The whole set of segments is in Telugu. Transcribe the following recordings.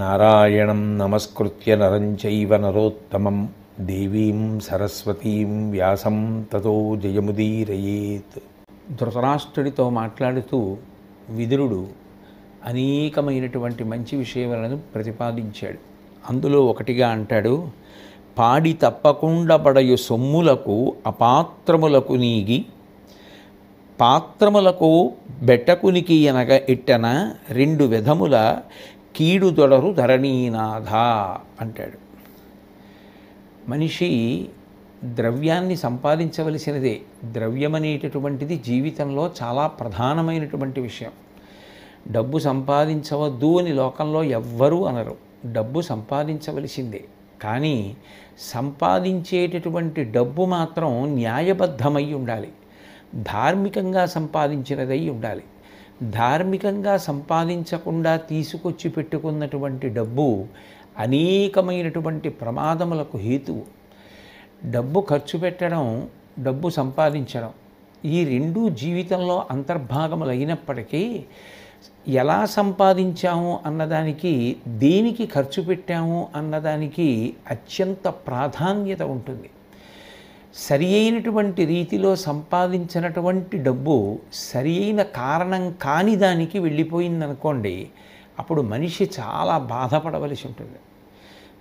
నారాయణం నమస్కృత్య నరం చైవ నరోత్తమం దేవీం సరస్వతీం వ్యాసం తతో జయముదీరయేత్ ధృతరాష్ట్రుడితో మాట్లాడుతూ విదురుడు అనేకమైనటువంటి మంచి విషయాలను ప్రతిపాదించాడు అందులో ఒకటిగా అంటాడు పాడి తప్పకుండా పడయు సొమ్ములకు అపాత్రములకు నీగి పాత్రములకు బెట్టకునికి అనగా ఇట్టన రెండు విధముల కీడుదొడరు ధరణీనాథ అంటాడు మనిషి ద్రవ్యాన్ని సంపాదించవలసినదే ద్రవ్యం అనేటటువంటిది జీవితంలో చాలా ప్రధానమైనటువంటి విషయం డబ్బు సంపాదించవద్దు అని లోకంలో ఎవ్వరూ అనరు డబ్బు సంపాదించవలసిందే కానీ సంపాదించేటటువంటి డబ్బు మాత్రం న్యాయబద్ధమై ఉండాలి ధార్మికంగా సంపాదించినదై ఉండాలి ధార్మికంగా సంపాదించకుండా తీసుకొచ్చి పెట్టుకున్నటువంటి డబ్బు అనేకమైనటువంటి ప్రమాదములకు హేతువు డబ్బు ఖర్చు పెట్టడం డబ్బు సంపాదించడం ఈ రెండు జీవితంలో అంతర్భాగములైనప్పటికీ ఎలా సంపాదించాము అన్నదానికి దేనికి ఖర్చు పెట్టాము అన్నదానికి అత్యంత ప్రాధాన్యత ఉంటుంది సరి అయినటువంటి రీతిలో సంపాదించినటువంటి డబ్బు సరి అయిన కారణం కాని దానికి వెళ్ళిపోయిందనుకోండి అప్పుడు మనిషి చాలా బాధపడవలసి ఉంటుంది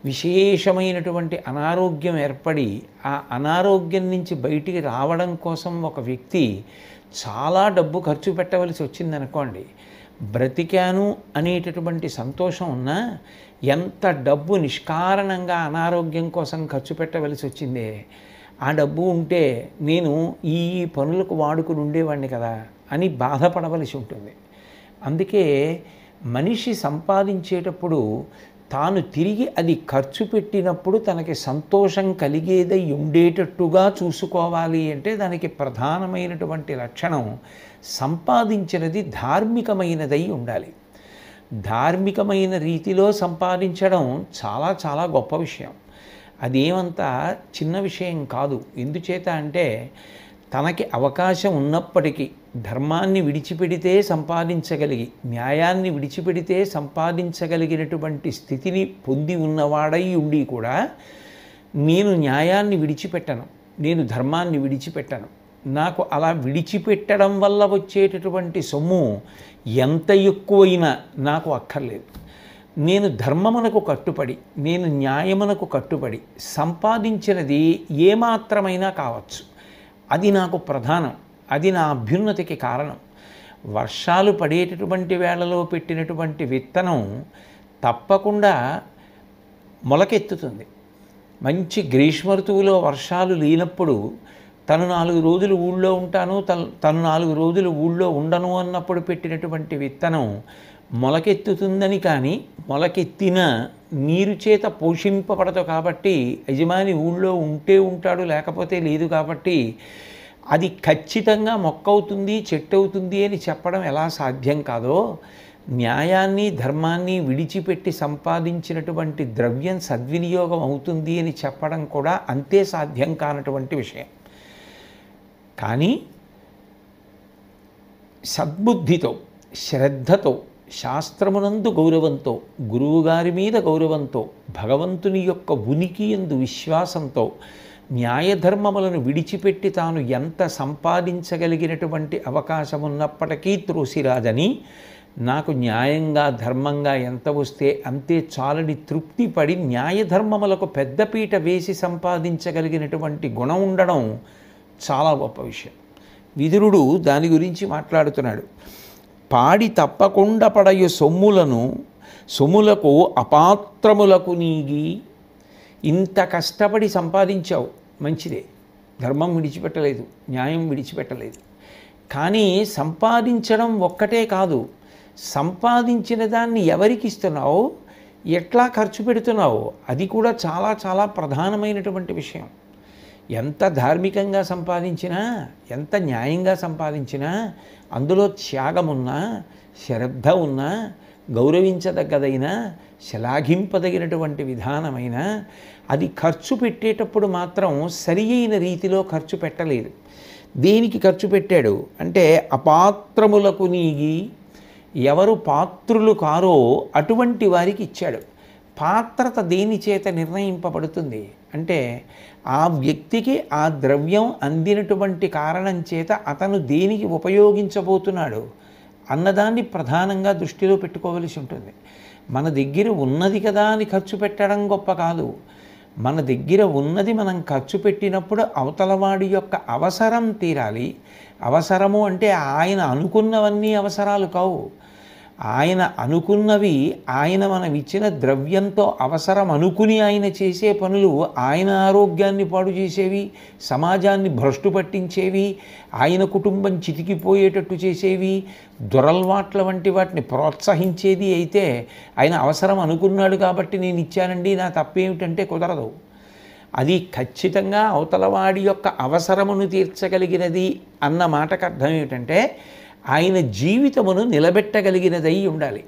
విశేషమైనటువంటి అనారోగ్యం ఏర్పడి ఆ అనారోగ్యం నుంచి బయటికి రావడం కోసం ఒక వ్యక్తి చాలా డబ్బు ఖర్చు పెట్టవలసి వచ్చిందనుకోండి బ్రతికాను అనేటటువంటి సంతోషం ఉన్నా ఎంత డబ్బు నిష్కారణంగా అనారోగ్యం కోసం ఖర్చు పెట్టవలసి వచ్చిందే ఆ డబ్బు ఉంటే నేను ఈ పనులకు వాడుకుని ఉండేవాడిని కదా అని బాధపడవలసి ఉంటుంది అందుకే మనిషి సంపాదించేటప్పుడు తాను తిరిగి అది ఖర్చు పెట్టినప్పుడు తనకి సంతోషం కలిగేదై ఉండేటట్టుగా చూసుకోవాలి అంటే దానికి ప్రధానమైనటువంటి లక్షణం సంపాదించినది ధార్మికమైనదై ఉండాలి ధార్మికమైన రీతిలో సంపాదించడం చాలా చాలా గొప్ప విషయం అది ఏమంత చిన్న విషయం కాదు ఎందుచేత అంటే తనకి అవకాశం ఉన్నప్పటికీ ధర్మాన్ని విడిచిపెడితే సంపాదించగలిగి న్యాయాన్ని విడిచిపెడితే సంపాదించగలిగినటువంటి స్థితిని పొంది ఉన్నవాడై ఉండి కూడా నేను న్యాయాన్ని విడిచిపెట్టను నేను ధర్మాన్ని విడిచిపెట్టను నాకు అలా విడిచిపెట్టడం వల్ల వచ్చేటటువంటి సొమ్ము ఎంత ఎక్కువైనా నాకు అక్కర్లేదు నేను ధర్మమునకు కట్టుబడి నేను న్యాయమునకు కట్టుబడి సంపాదించినది ఏమాత్రమైనా కావచ్చు అది నాకు ప్రధానం అది నా అభ్యున్నతికి కారణం వర్షాలు పడేటటువంటి వేళలో పెట్టినటువంటి విత్తనం తప్పకుండా మొలకెత్తుతుంది మంచి గ్రీష్మ ఋతువులో వర్షాలు లేనప్పుడు తను నాలుగు రోజులు ఊళ్ళో ఉంటాను తను నాలుగు రోజులు ఊళ్ళో ఉండను అన్నప్పుడు పెట్టినటువంటి విత్తనం మొలకెత్తుతుందని కానీ మొలకెత్తిన నీరు చేత పోషింపబడదు కాబట్టి యజమాని ఊళ్ళో ఉంటే ఉంటాడు లేకపోతే లేదు కాబట్టి అది ఖచ్చితంగా మొక్క అవుతుంది చెట్టు అవుతుంది అని చెప్పడం ఎలా సాధ్యం కాదో న్యాయాన్ని ధర్మాన్ని విడిచిపెట్టి సంపాదించినటువంటి ద్రవ్యం సద్వినియోగం అవుతుంది అని చెప్పడం కూడా అంతే సాధ్యం కానటువంటి విషయం కానీ సద్బుద్ధితో శ్రద్ధతో శాస్త్రమునందు గౌరవంతో గురువుగారి మీద గౌరవంతో భగవంతుని యొక్క ఉనికి ఎందు విశ్వాసంతో న్యాయధర్మములను విడిచిపెట్టి తాను ఎంత సంపాదించగలిగినటువంటి అవకాశం ఉన్నప్పటికీ త్రోసిరాదని నాకు న్యాయంగా ధర్మంగా ఎంత వస్తే అంతే చాలని తృప్తిపడి న్యాయధర్మములకు పెద్దపీట వేసి సంపాదించగలిగినటువంటి గుణం ఉండడం చాలా గొప్ప విషయం విదురుడు దాని గురించి మాట్లాడుతున్నాడు పాడి తప్పకుండా పడయ్యే సొమ్ములను సొమ్ములకు అపాత్రములకు నీగి ఇంత కష్టపడి సంపాదించావు మంచిదే ధర్మం విడిచిపెట్టలేదు న్యాయం విడిచిపెట్టలేదు కానీ సంపాదించడం ఒక్కటే కాదు సంపాదించిన దాన్ని ఎవరికి ఇస్తున్నావు ఎట్లా ఖర్చు పెడుతున్నావు అది కూడా చాలా చాలా ప్రధానమైనటువంటి విషయం ఎంత ధార్మికంగా సంపాదించినా ఎంత న్యాయంగా సంపాదించినా అందులో త్యాగమున్నా శ్రద్ధ ఉన్నా గౌరవించదగ్గదైన శలాఘింపదగినటువంటి విధానమైన అది ఖర్చు పెట్టేటప్పుడు మాత్రం సరి అయిన రీతిలో ఖర్చు పెట్టలేదు దేనికి ఖర్చు పెట్టాడు అంటే అపాత్రములకు నీగి ఎవరు పాత్రులు కారో అటువంటి వారికి ఇచ్చాడు పాత్రత దేని చేత నిర్ణయింపబడుతుంది అంటే ఆ వ్యక్తికి ఆ ద్రవ్యం అందినటువంటి కారణం చేత అతను దేనికి ఉపయోగించబోతున్నాడు అన్నదాన్ని ప్రధానంగా దృష్టిలో పెట్టుకోవలసి ఉంటుంది మన దగ్గర ఉన్నది కదా అని ఖర్చు పెట్టడం గొప్ప కాదు మన దగ్గర ఉన్నది మనం ఖర్చు పెట్టినప్పుడు అవతలవాడి యొక్క అవసరం తీరాలి అవసరము అంటే ఆయన అనుకున్నవన్నీ అవసరాలు కావు ఆయన అనుకున్నవి ఆయన మనం ఇచ్చిన ద్రవ్యంతో అవసరం అనుకుని ఆయన చేసే పనులు ఆయన ఆరోగ్యాన్ని పాడు చేసేవి సమాజాన్ని భ్రష్టు పట్టించేవి ఆయన కుటుంబం చితికిపోయేటట్టు చేసేవి దొరల్వాట్ల వంటి వాటిని ప్రోత్సహించేది అయితే ఆయన అవసరం అనుకున్నాడు కాబట్టి నేను ఇచ్చానండి నా తప్పేమిటంటే కుదరదు అది ఖచ్చితంగా అవతలవాడి యొక్క అవసరమును తీర్చగలిగినది అన్న మాటకు అర్థం ఏమిటంటే ఆయన జీవితమును నిలబెట్టగలిగినదై ఉండాలి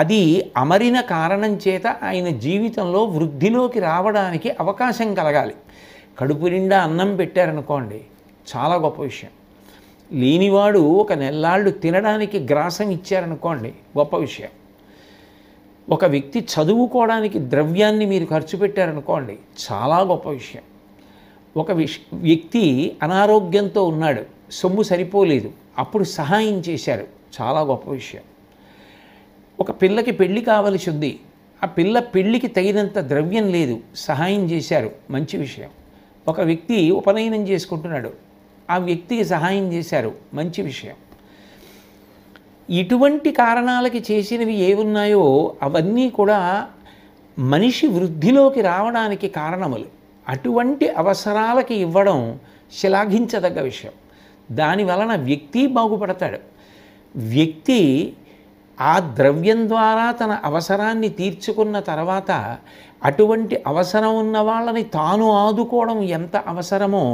అది అమరిన కారణం చేత ఆయన జీవితంలో వృద్ధిలోకి రావడానికి అవకాశం కలగాలి కడుపు నిండా అన్నం పెట్టారనుకోండి చాలా గొప్ప విషయం లేనివాడు ఒక నెల్లాళ్ళు తినడానికి గ్రాసం ఇచ్చారనుకోండి గొప్ప విషయం ఒక వ్యక్తి చదువుకోవడానికి ద్రవ్యాన్ని మీరు ఖర్చు పెట్టారనుకోండి చాలా గొప్ప విషయం ఒక వ్యక్తి అనారోగ్యంతో ఉన్నాడు సొమ్ము సరిపోలేదు అప్పుడు సహాయం చేశారు చాలా గొప్ప విషయం ఒక పిల్లకి పెళ్ళి కావలసి ఉంది ఆ పిల్ల పెళ్ళికి తగినంత ద్రవ్యం లేదు సహాయం చేశారు మంచి విషయం ఒక వ్యక్తి ఉపనయనం చేసుకుంటున్నాడు ఆ వ్యక్తికి సహాయం చేశారు మంచి విషయం ఇటువంటి కారణాలకి చేసినవి ఏమున్నాయో అవన్నీ కూడా మనిషి వృద్ధిలోకి రావడానికి కారణములు అటువంటి అవసరాలకి ఇవ్వడం శ్లాఘించదగ్గ విషయం దాని వలన వ్యక్తి బాగుపడతాడు వ్యక్తి ఆ ద్రవ్యం ద్వారా తన అవసరాన్ని తీర్చుకున్న తర్వాత అటువంటి అవసరం ఉన్న వాళ్ళని తాను ఆదుకోవడం ఎంత అవసరమో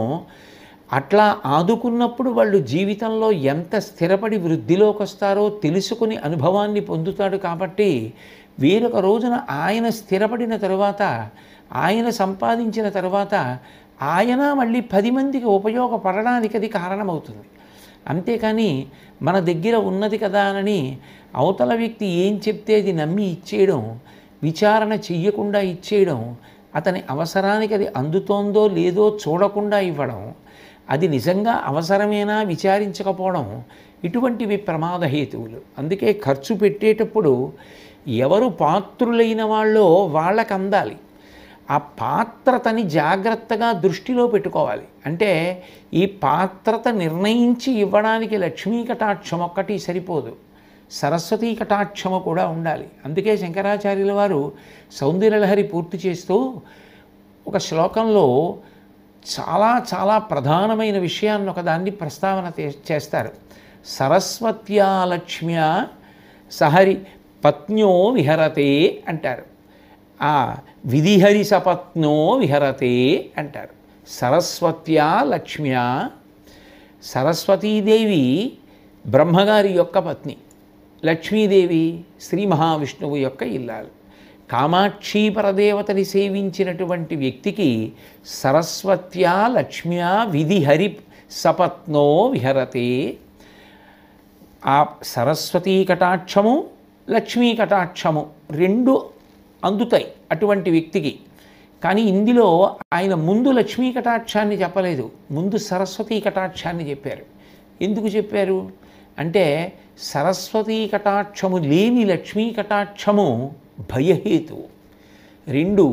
అట్లా ఆదుకున్నప్పుడు వాళ్ళు జీవితంలో ఎంత స్థిరపడి వృద్ధిలోకి వస్తారో తెలుసుకుని అనుభవాన్ని పొందుతాడు కాబట్టి వేరొక రోజున ఆయన స్థిరపడిన తర్వాత ఆయన సంపాదించిన తర్వాత ఆయన మళ్ళీ పది మందికి ఉపయోగపడడానికి అది కారణమవుతుంది అంతేకాని మన దగ్గర ఉన్నది కదా అని అవతల వ్యక్తి ఏం చెప్తే అది నమ్మి ఇచ్చేయడం విచారణ చెయ్యకుండా ఇచ్చేయడం అతని అవసరానికి అది అందుతోందో లేదో చూడకుండా ఇవ్వడం అది నిజంగా అవసరమేనా విచారించకపోవడం ఇటువంటివి ప్రమాద హేతువులు అందుకే ఖర్చు పెట్టేటప్పుడు ఎవరు పాత్రులైన వాళ్ళో వాళ్ళకు అందాలి ఆ పాత్రతని జాగ్రత్తగా దృష్టిలో పెట్టుకోవాలి అంటే ఈ పాత్రత నిర్ణయించి ఇవ్వడానికి లక్ష్మీ కటాక్షం ఒక్కటి సరిపోదు సరస్వతీ కటాక్షము కూడా ఉండాలి అందుకే శంకరాచార్యుల వారు సౌందర్యలహరి పూర్తి చేస్తూ ఒక శ్లోకంలో చాలా చాలా ప్రధానమైన విషయాన్ని ఒకదాన్ని ప్రస్తావన చేస్తారు సరస్వత్యా లక్ష్మ్య సహరి పత్న్యో విహరతే అంటారు ఆ విధిహరి సపత్నో విహరతే అంటారు సరస్వత్యా లక్ష్మ్యా సరస్వతీదేవి బ్రహ్మగారి యొక్క పత్ని లక్ష్మీదేవి శ్రీ మహావిష్ణువు యొక్క ఇల్లాలు కామాక్షి పరదేవతని సేవించినటువంటి వ్యక్తికి సరస్వత్యా లక్ష్మ్యా విధిహరి సపత్నో విహరతే ఆ సరస్వతీ కటాక్షము లక్ష్మీ కటాక్షము రెండు అందుతాయి అటువంటి వ్యక్తికి కానీ ఇందులో ఆయన ముందు లక్ష్మీ కటాక్షాన్ని చెప్పలేదు ముందు సరస్వతీ కటాక్షాన్ని చెప్పారు ఎందుకు చెప్పారు అంటే సరస్వతీ కటాక్షము లేని లక్ష్మీ కటాక్షము భయహేతు రెండు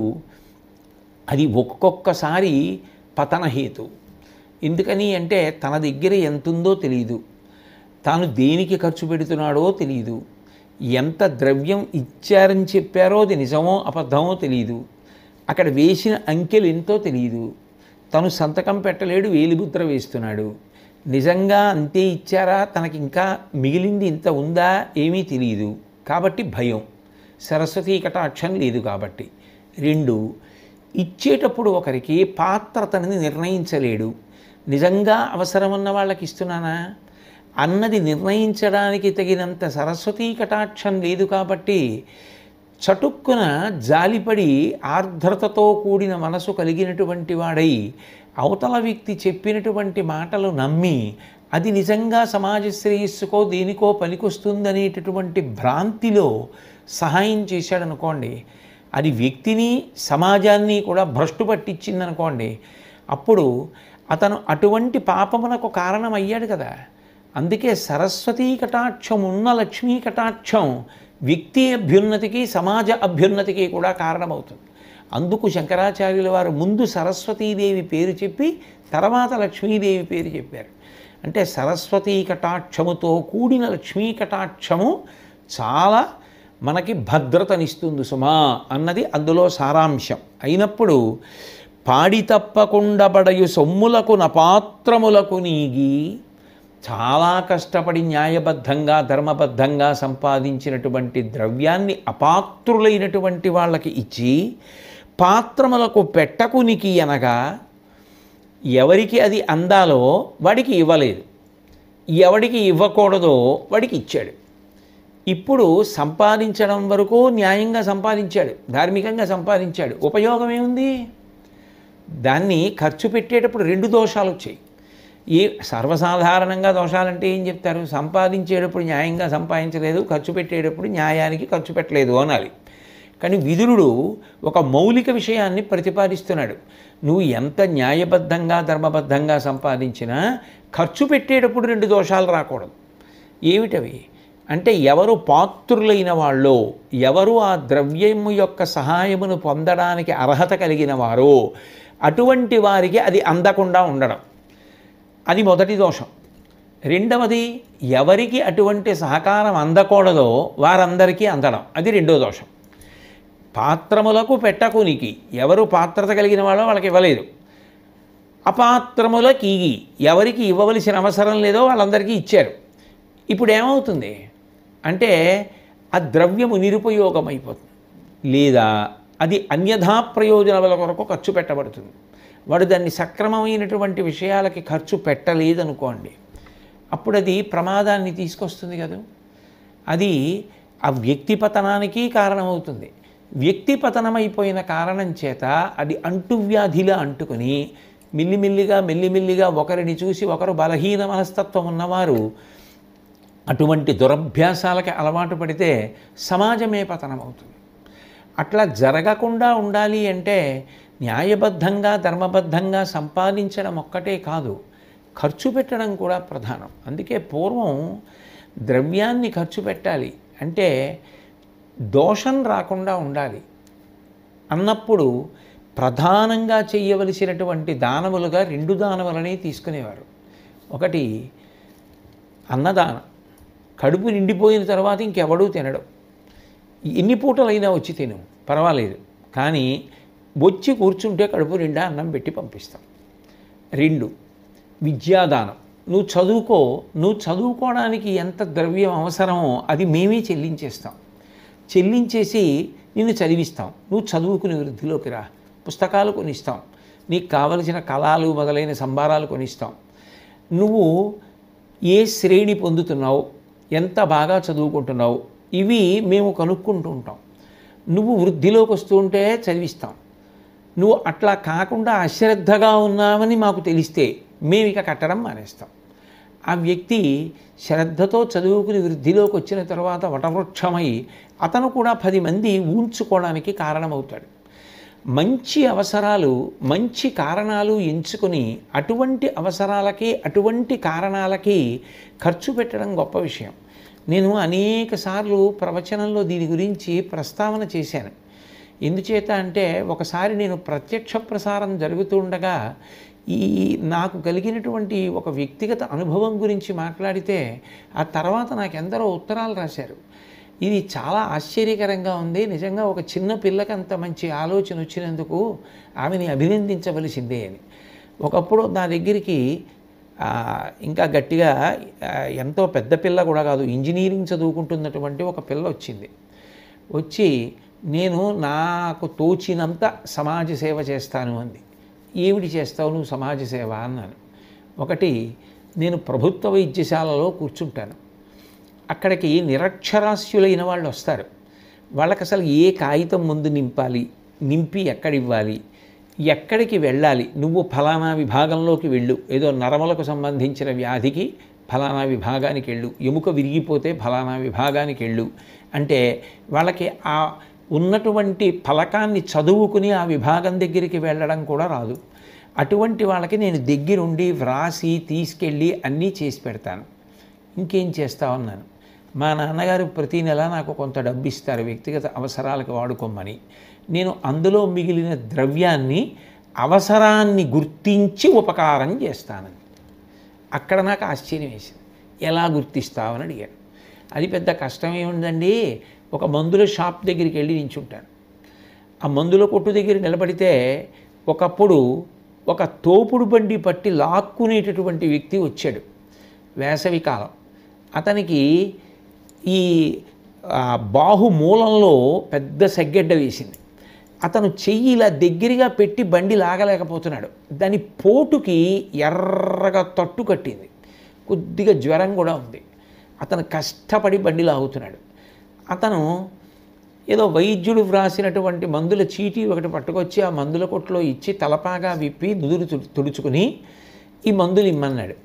అది ఒక్కొక్కసారి పతనహేతు ఎందుకని అంటే తన దగ్గర ఎంతుందో తెలియదు తాను దేనికి ఖర్చు పెడుతున్నాడో తెలియదు ఎంత ద్రవ్యం ఇచ్చారని చెప్పారో అది నిజమో అబద్ధమో తెలియదు అక్కడ వేసిన అంకెలు ఎంతో తెలియదు తను సంతకం పెట్టలేడు వేలిబుద్ర వేస్తున్నాడు నిజంగా అంతే ఇచ్చారా తనకి ఇంకా మిగిలింది ఇంత ఉందా ఏమీ తెలియదు కాబట్టి భయం సరస్వతీ కటాక్షం లేదు కాబట్టి రెండు ఇచ్చేటప్పుడు ఒకరికి పాత్రతని నిర్ణయించలేడు నిజంగా అవసరం ఉన్న వాళ్ళకి ఇస్తున్నానా అన్నది నిర్ణయించడానికి తగినంత సరస్వతీ కటాక్షం లేదు కాబట్టి చటుక్కున జాలిపడి ఆర్ద్రతతో కూడిన మనసు కలిగినటువంటి వాడై అవతల వ్యక్తి చెప్పినటువంటి మాటలు నమ్మి అది నిజంగా సమాజ శ్రేయస్సుకో దేనికో పనికొస్తుందనేటటువంటి భ్రాంతిలో సహాయం చేశాడనుకోండి అది వ్యక్తిని సమాజాన్ని కూడా భ్రష్టు పట్టించిందనుకోండి అప్పుడు అతను అటువంటి పాపమునకు కారణమయ్యాడు కదా అందుకే సరస్వతీ కటాక్షం ఉన్న లక్ష్మీ కటాక్షం వ్యక్తి అభ్యున్నతికి సమాజ అభ్యున్నతికి కూడా కారణమవుతుంది అందుకు శంకరాచార్యుల వారు ముందు సరస్వతీదేవి పేరు చెప్పి తర్వాత లక్ష్మీదేవి పేరు చెప్పారు అంటే సరస్వతీ కటాక్షముతో కూడిన లక్ష్మీ కటాక్షము చాలా మనకి భద్రతనిస్తుంది సుమా అన్నది అందులో సారాంశం అయినప్పుడు పాడి తప్పకుండా బడయు సొమ్ములకు నపాత్రములకు నీగి చాలా కష్టపడి న్యాయబద్ధంగా ధర్మబద్ధంగా సంపాదించినటువంటి ద్రవ్యాన్ని అపాత్రులైనటువంటి వాళ్ళకి ఇచ్చి పాత్రములకు పెట్టకునికి అనగా ఎవరికి అది అందాలో వాడికి ఇవ్వలేదు ఎవడికి ఇవ్వకూడదో వాడికి ఇచ్చాడు ఇప్పుడు సంపాదించడం వరకు న్యాయంగా సంపాదించాడు ధార్మికంగా సంపాదించాడు ఉపయోగం ఏముంది దాన్ని ఖర్చు పెట్టేటప్పుడు రెండు దోషాలు వచ్చాయి ఏ సర్వసాధారణంగా దోషాలంటే ఏం చెప్తారు సంపాదించేటప్పుడు న్యాయంగా సంపాదించలేదు ఖర్చు పెట్టేటప్పుడు న్యాయానికి ఖర్చు పెట్టలేదు అనాలి కానీ విదురుడు ఒక మౌలిక విషయాన్ని ప్రతిపాదిస్తున్నాడు నువ్వు ఎంత న్యాయబద్ధంగా ధర్మబద్ధంగా సంపాదించినా ఖర్చు పెట్టేటప్పుడు రెండు దోషాలు రాకూడదు ఏమిటవి అంటే ఎవరు పాత్రులైన వాళ్ళు ఎవరు ఆ ద్రవ్యము యొక్క సహాయమును పొందడానికి అర్హత కలిగిన వారో అటువంటి వారికి అది అందకుండా ఉండడం అది మొదటి దోషం రెండవది ఎవరికి అటువంటి సహకారం అందకూడదో వారందరికీ అందడం అది రెండో దోషం పాత్రములకు పెట్టకునికి ఎవరు పాత్రత కలిగిన వాళ్ళో వాళ్ళకి ఇవ్వలేదు అపాత్రములకి ఎవరికి ఇవ్వవలసిన అవసరం లేదో వాళ్ళందరికీ ఇచ్చారు ఇప్పుడు ఏమవుతుంది అంటే ఆ ద్రవ్యము అయిపోతుంది లేదా అది అన్యథా ప్రయోజనముల కొరకు ఖర్చు పెట్టబడుతుంది వాడు దాన్ని సక్రమమైనటువంటి విషయాలకి ఖర్చు పెట్టలేదనుకోండి అప్పుడు అది ప్రమాదాన్ని తీసుకొస్తుంది కదా అది ఆ వ్యక్తి పతనానికి కారణమవుతుంది వ్యక్తి పతనమైపోయిన కారణం చేత అది అంటువ్యాధిలా అంటుకొని మిల్లిమిల్లిగా మెల్లిమిల్లిగా ఒకరిని చూసి ఒకరు బలహీన మనస్తత్వం ఉన్నవారు అటువంటి దురభ్యాసాలకి అలవాటు పడితే సమాజమే పతనమవుతుంది అట్లా జరగకుండా ఉండాలి అంటే న్యాయబద్ధంగా ధర్మబద్ధంగా సంపాదించడం ఒక్కటే కాదు ఖర్చు పెట్టడం కూడా ప్రధానం అందుకే పూర్వం ద్రవ్యాన్ని ఖర్చు పెట్టాలి అంటే దోషం రాకుండా ఉండాలి అన్నప్పుడు ప్రధానంగా చేయవలసినటువంటి దానములుగా రెండు దానములనే తీసుకునేవారు ఒకటి అన్నదానం కడుపు నిండిపోయిన తర్వాత ఇంకెవడూ తినడం ఎన్ని పూటలైనా వచ్చి తిను పర్వాలేదు కానీ వచ్చి కూర్చుంటే కడుపు నిండా అన్నం పెట్టి పంపిస్తాం రెండు విద్యాదానం నువ్వు చదువుకో నువ్వు చదువుకోవడానికి ఎంత ద్రవ్యం అవసరమో అది మేమే చెల్లించేస్తాం చెల్లించేసి నిన్ను చదివిస్తాం నువ్వు చదువుకుని వృద్ధిలోకి రా పుస్తకాలు కొనిస్తాం నీకు కావలసిన కళలు మొదలైన సంభారాలు కొనిస్తాం నువ్వు ఏ శ్రేణి పొందుతున్నావు ఎంత బాగా చదువుకుంటున్నావు ఇవి మేము కనుక్కుంటూ ఉంటాం నువ్వు వృద్ధిలోకి వస్తుంటే చదివిస్తాం నువ్వు అట్లా కాకుండా అశ్రద్ధగా ఉన్నావని మాకు తెలిస్తే మేము ఇక కట్టడం మానేస్తాం ఆ వ్యక్తి శ్రద్ధతో చదువుకుని వృద్ధిలోకి వచ్చిన తర్వాత వటవృక్షమై అతను కూడా పది మంది ఊంచుకోవడానికి కారణమవుతాడు మంచి అవసరాలు మంచి కారణాలు ఎంచుకొని అటువంటి అవసరాలకి అటువంటి కారణాలకి ఖర్చు పెట్టడం గొప్ప విషయం నేను అనేకసార్లు ప్రవచనంలో దీని గురించి ప్రస్తావన చేశాను ఎందుచేత అంటే ఒకసారి నేను ప్రత్యక్ష ప్రసారం జరుగుతుండగా ఈ నాకు కలిగినటువంటి ఒక వ్యక్తిగత అనుభవం గురించి మాట్లాడితే ఆ తర్వాత నాకు ఎందరో ఉత్తరాలు రాశారు ఇది చాలా ఆశ్చర్యకరంగా ఉంది నిజంగా ఒక చిన్న పిల్లకి అంత మంచి ఆలోచన వచ్చినందుకు ఆమెని అభినందించవలసిందే అని ఒకప్పుడు నా దగ్గరికి ఇంకా గట్టిగా ఎంతో పెద్ద పిల్ల కూడా కాదు ఇంజనీరింగ్ చదువుకుంటున్నటువంటి ఒక పిల్ల వచ్చింది వచ్చి నేను నాకు తోచినంత సమాజ సేవ చేస్తాను అంది ఏమిటి చేస్తావు నువ్వు సమాజ సేవ అన్నాను ఒకటి నేను ప్రభుత్వ వైద్యశాలలో కూర్చుంటాను అక్కడికి నిరక్షరాస్యులైన వాళ్ళు వస్తారు వాళ్ళకి అసలు ఏ కాగితం ముందు నింపాలి నింపి ఎక్కడివ్వాలి ఎక్కడికి వెళ్ళాలి నువ్వు ఫలానా విభాగంలోకి వెళ్ళు ఏదో నరమలకు సంబంధించిన వ్యాధికి ఫలానా విభాగానికి వెళ్ళు ఎముక విరిగిపోతే ఫలానా విభాగానికి వెళ్ళు అంటే వాళ్ళకి ఆ ఉన్నటువంటి ఫలకాన్ని చదువుకుని ఆ విభాగం దగ్గరికి వెళ్ళడం కూడా రాదు అటువంటి వాళ్ళకి నేను దగ్గరుండి వ్రాసి తీసుకెళ్ళి అన్నీ చేసి పెడతాను ఇంకేం చేస్తా ఉన్నాను మా నాన్నగారు ప్రతి నెల నాకు కొంత డబ్బు ఇస్తారు వ్యక్తిగత అవసరాలకు వాడుకోమని నేను అందులో మిగిలిన ద్రవ్యాన్ని అవసరాన్ని గుర్తించి ఉపకారం చేస్తానని అక్కడ నాకు ఆశ్చర్యం వేసింది ఎలా గుర్తిస్తావని అడిగాను అది పెద్ద కష్టం ఏముందండి ఒక మందుల షాప్ దగ్గరికి వెళ్ళి నించుంటాను ఆ మందుల కొట్టు దగ్గర నిలబడితే ఒకప్పుడు ఒక తోపుడు బండి పట్టి లాక్కునేటటువంటి వ్యక్తి వచ్చాడు వేసవి కాలం అతనికి ఈ బాహు మూలంలో పెద్ద సగ్గడ్డ వేసింది అతను చెయ్యి ఇలా దగ్గరగా పెట్టి బండి లాగలేకపోతున్నాడు దాని పోటుకి ఎర్రగా తట్టు కట్టింది కొద్దిగా జ్వరం కూడా ఉంది అతను కష్టపడి బండి లాగుతున్నాడు అతను ఏదో వైద్యుడు వ్రాసినటువంటి మందుల చీటీ ఒకటి పట్టుకొచ్చి ఆ మందుల కొట్లో ఇచ్చి తలపాగా విప్పి నుదురు తుడుచుకుని ఈ మందులు ఇమ్మన్నాడు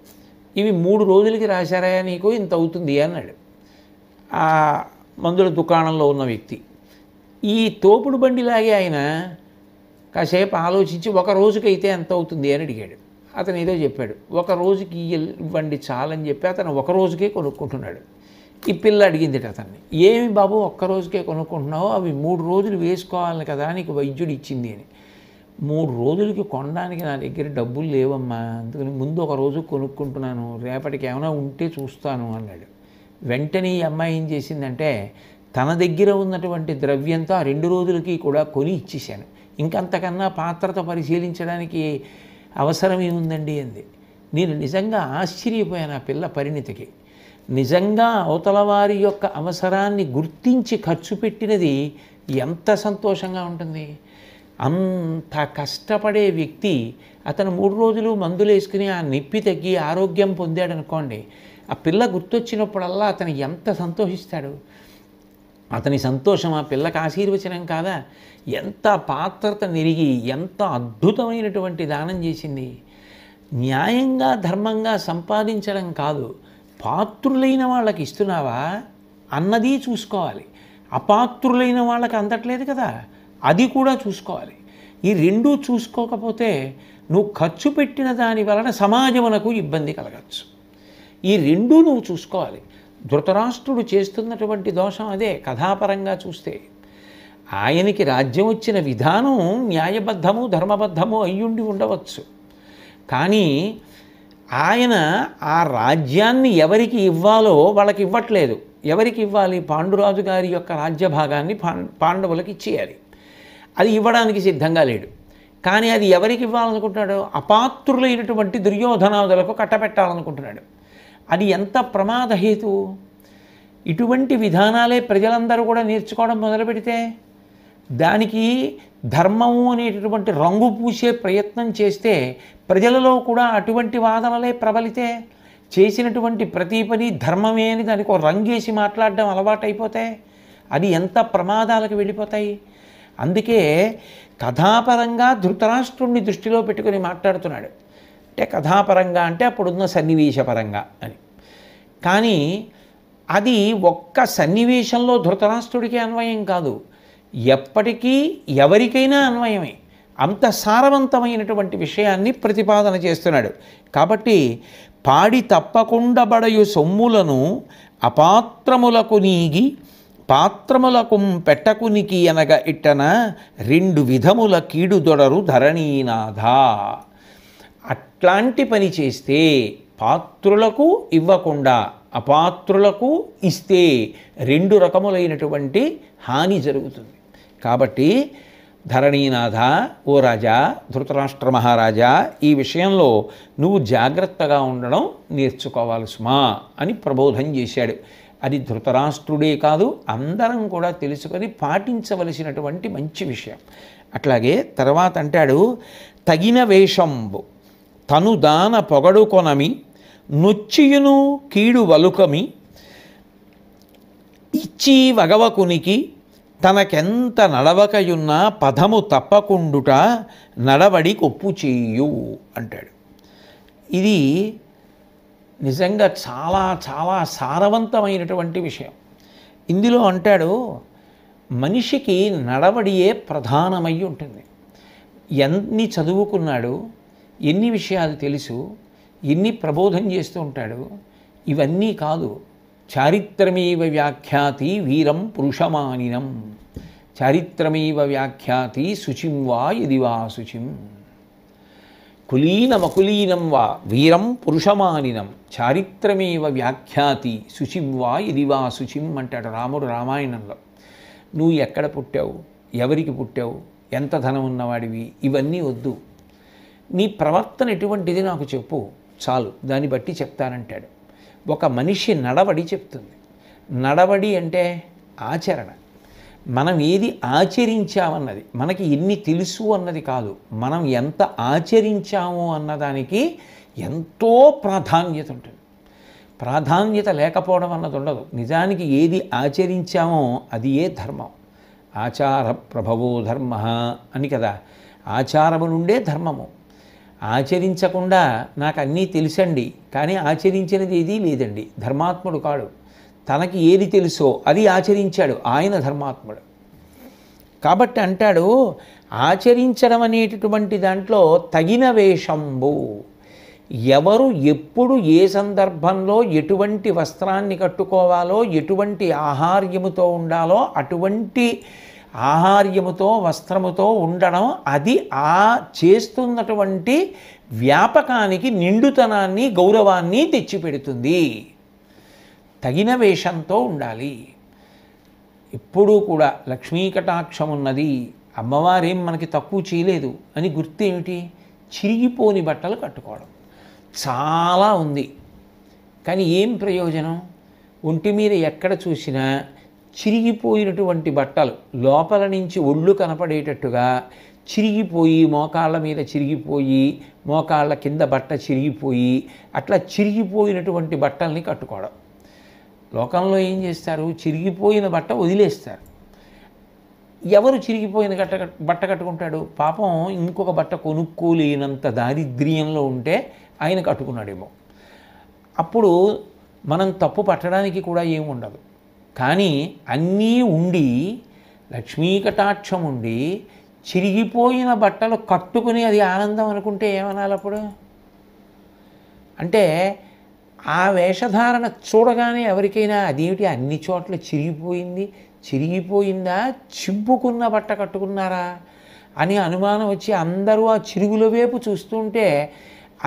ఇవి మూడు రోజులకి రాశారాయా నీకు ఇంత అవుతుంది అన్నాడు ఆ మందుల దుకాణంలో ఉన్న వ్యక్తి ఈ తోపుడు బండిలాగే ఆయన కాసేపు ఆలోచించి ఒక రోజుకైతే ఎంత అవుతుంది అని అడిగాడు అతను ఏదో చెప్పాడు ఒక రోజుకి ఇవ్వండి చాలని చెప్పి అతను ఒక రోజుకే కొనుక్కుంటున్నాడు ఈ పిల్ల అడిగింది అతన్ని ఏమి బాబు ఒక్కరోజుకే కొనుక్కుంటున్నావు అవి మూడు రోజులు వేసుకోవాలి కదా నీకు వైద్యుడు ఇచ్చింది అని మూడు రోజులకి కొనడానికి నా దగ్గర డబ్బులు లేవమ్మా అందుకని ముందు ఒక రోజు కొనుక్కుంటున్నాను రేపటికి ఏమైనా ఉంటే చూస్తాను అన్నాడు వెంటనే ఈ అమ్మాయి ఏం చేసిందంటే తన దగ్గర ఉన్నటువంటి ద్రవ్యంతో ఆ రెండు రోజులకి కూడా కొని ఇచ్చేశాను ఇంకంతకన్నా పాత్రత పరిశీలించడానికి అవసరం ఏముందండి అంది నేను నిజంగా ఆశ్చర్యపోయాను ఆ పిల్ల పరిణితికి నిజంగా అవతల వారి యొక్క అవసరాన్ని గుర్తించి ఖర్చు పెట్టినది ఎంత సంతోషంగా ఉంటుంది అంత కష్టపడే వ్యక్తి అతను మూడు రోజులు మందులు వేసుకుని ఆ నొప్పి తగ్గి ఆరోగ్యం పొందాడు అనుకోండి ఆ పిల్ల గుర్తొచ్చినప్పుడల్లా అతను ఎంత సంతోషిస్తాడు అతని సంతోషం ఆ పిల్లకి ఆశీర్వచనం కాదా ఎంత పాత్రత నిరిగి ఎంత అద్భుతమైనటువంటి దానం చేసింది న్యాయంగా ధర్మంగా సంపాదించడం కాదు పాత్రులైన వాళ్ళకి ఇస్తున్నావా అన్నది చూసుకోవాలి అపాత్రులైన వాళ్ళకి అందట్లేదు కదా అది కూడా చూసుకోవాలి ఈ రెండూ చూసుకోకపోతే నువ్వు ఖర్చు పెట్టిన దాని వలన సమాజమునకు ఇబ్బంది కలగచ్చు ఈ రెండూ నువ్వు చూసుకోవాలి ధృతరాష్ట్రుడు చేస్తున్నటువంటి దోషం అదే కథాపరంగా చూస్తే ఆయనకి రాజ్యం వచ్చిన విధానం న్యాయబద్ధము ధర్మబద్ధము అయ్యుండి ఉండవచ్చు కానీ ఆయన ఆ రాజ్యాన్ని ఎవరికి ఇవ్వాలో వాళ్ళకి ఇవ్వట్లేదు ఎవరికి ఇవ్వాలి పాండురాజు గారి యొక్క రాజ్య భాగాన్ని పాండవులకు ఇచ్చేయాలి అది ఇవ్వడానికి సిద్ధంగా లేడు కానీ అది ఎవరికి ఇవ్వాలనుకుంటున్నాడు అపాత్రులైనటువంటి దుర్యోధనాదులకు కట్టబెట్టాలనుకుంటున్నాడు అది ఎంత ప్రమాదహేతు ఇటువంటి విధానాలే ప్రజలందరూ కూడా నేర్చుకోవడం మొదలు పెడితే దానికి ధర్మము అనేటటువంటి రంగు పూసే ప్రయత్నం చేస్తే ప్రజలలో కూడా అటువంటి వాదనలే ప్రబలితే చేసినటువంటి ప్రతి పని ధర్మమే అని దానికి ఒక రంగేసి మాట్లాడడం అలవాటైపోతే అది ఎంత ప్రమాదాలకు వెళ్ళిపోతాయి అందుకే కథాపరంగా ధృతరాష్ట్రుణ్ణి దృష్టిలో పెట్టుకుని మాట్లాడుతున్నాడు అంటే కథాపరంగా అంటే అప్పుడున్న సన్నివేశపరంగా అని కానీ అది ఒక్క సన్నివేశంలో ధృతరాష్ట్రుడికి అన్వయం కాదు ఎప్పటికీ ఎవరికైనా అన్వయమే అంత సారవంతమైనటువంటి విషయాన్ని ప్రతిపాదన చేస్తున్నాడు కాబట్టి పాడి తప్పకుండా బడయు సొమ్ములను అపాత్రములకు నీగి పాత్రములకు పెట్టకునికి అనగ ఇట్టన రెండు విధముల కీడుదొడరు ధరణీనాథ అట్లాంటి పని చేస్తే పాత్రులకు ఇవ్వకుండా అపాత్రులకు ఇస్తే రెండు రకములైనటువంటి హాని జరుగుతుంది కాబట్టి ధరణీనాథ ఓ రాజా ధృతరాష్ట్ర మహారాజా ఈ విషయంలో నువ్వు జాగ్రత్తగా ఉండడం నేర్చుకోవాలి సుమా అని ప్రబోధం చేశాడు అది ధృతరాష్ట్రుడే కాదు అందరం కూడా తెలుసుకొని పాటించవలసినటువంటి మంచి విషయం అట్లాగే తర్వాత అంటాడు తగిన వేషంబు తను దాన పొగడుకొనమి నొచ్చియును కీడు వలుకమి ఇచ్చి వగవకునికి తనకెంత నడవకయున్నా పదము తప్పకుండుట నడవడి కొప్పు చేయు అంటాడు ఇది నిజంగా చాలా చాలా సారవంతమైనటువంటి విషయం ఇందులో అంటాడు మనిషికి నడవడియే ప్రధానమై ఉంటుంది ఎన్ని చదువుకున్నాడు ఎన్ని విషయాలు తెలుసు ఎన్ని ప్రబోధం చేస్తూ ఉంటాడు ఇవన్నీ కాదు చారిత్రమేవ వ్యాఖ్యాతి వీరం పురుషమానినం చారిత్రమేవ వ్యాఖ్యాతి శుచిం వా ఇది వా శుచిం కులీనమకులీనం వా వీరం పురుషమానినం చారిత్రమేవ వ్యాఖ్యాతి శుచిం వా ఇది వా శుచిం అంటాడు రాముడు రామాయణంలో నువ్వు ఎక్కడ పుట్టావు ఎవరికి పుట్టావు ఎంత ధనం ఉన్నవాడివి ఇవన్నీ వద్దు నీ ప్రవర్తన ఎటువంటిది నాకు చెప్పు చాలు దాన్ని బట్టి చెప్తానంటాడు ఒక మనిషి నడవడి చెప్తుంది నడవడి అంటే ఆచరణ మనం ఏది ఆచరించామన్నది మనకి ఎన్ని తెలుసు అన్నది కాదు మనం ఎంత ఆచరించాము అన్నదానికి ఎంతో ప్రాధాన్యత ఉంటుంది ప్రాధాన్యత లేకపోవడం అన్నది ఉండదు నిజానికి ఏది ఆచరించామో అది ఏ ధర్మం ఆచార ప్రభవో ధర్మ అని కదా ఆచారము నుండే ధర్మము ఆచరించకుండా నాకు అన్నీ తెలుసండి కానీ ఆచరించినది ఏదీ లేదండి ధర్మాత్ముడు కాడు తనకి ఏది తెలుసో అది ఆచరించాడు ఆయన ధర్మాత్ముడు కాబట్టి అంటాడు ఆచరించడం అనేటటువంటి దాంట్లో తగిన వేషంబు ఎవరు ఎప్పుడు ఏ సందర్భంలో ఎటువంటి వస్త్రాన్ని కట్టుకోవాలో ఎటువంటి ఆహార్యముతో ఉండాలో అటువంటి ఆహార్యముతో వస్త్రముతో ఉండడం అది ఆ చేస్తున్నటువంటి వ్యాపకానికి నిండుతనాన్ని గౌరవాన్ని తెచ్చిపెడుతుంది తగిన వేషంతో ఉండాలి ఎప్పుడూ కూడా లక్ష్మీ కటాక్షం ఉన్నది అమ్మవారేం మనకి తక్కువ చేయలేదు అని గుర్తు ఏమిటి చిరిగిపోని బట్టలు కట్టుకోవడం చాలా ఉంది కానీ ఏం ప్రయోజనం ఒంటి మీద ఎక్కడ చూసినా చిరిగిపోయినటువంటి బట్టలు లోపల నుంచి ఒళ్ళు కనపడేటట్టుగా చిరిగిపోయి మోకాళ్ళ మీద చిరిగిపోయి మోకాళ్ళ కింద బట్ట చిరిగిపోయి అట్లా చిరిగిపోయినటువంటి బట్టల్ని కట్టుకోవడం లోకంలో ఏం చేస్తారు చిరిగిపోయిన బట్ట వదిలేస్తారు ఎవరు చిరిగిపోయిన గట్ట బట్ట కట్టుకుంటాడు పాపం ఇంకొక బట్ట కొనుక్కోలేనంత దారిద్ర్యంలో ఉంటే ఆయన కట్టుకున్నాడేమో అప్పుడు మనం తప్పు పట్టడానికి కూడా ఏమి ఉండదు కానీ అన్నీ ఉండి లక్ష్మీకటాక్షం ఉండి చిరిగిపోయిన బట్టలు కట్టుకుని అది ఆనందం అనుకుంటే ఏమనాలి అప్పుడు అంటే ఆ వేషధారణ చూడగానే ఎవరికైనా అదేమిటి అన్ని చోట్ల చిరిగిపోయింది చిరిగిపోయిందా చిబ్బుకున్న బట్ట కట్టుకున్నారా అని అనుమానం వచ్చి అందరూ ఆ చిరుగుల వైపు చూస్తుంటే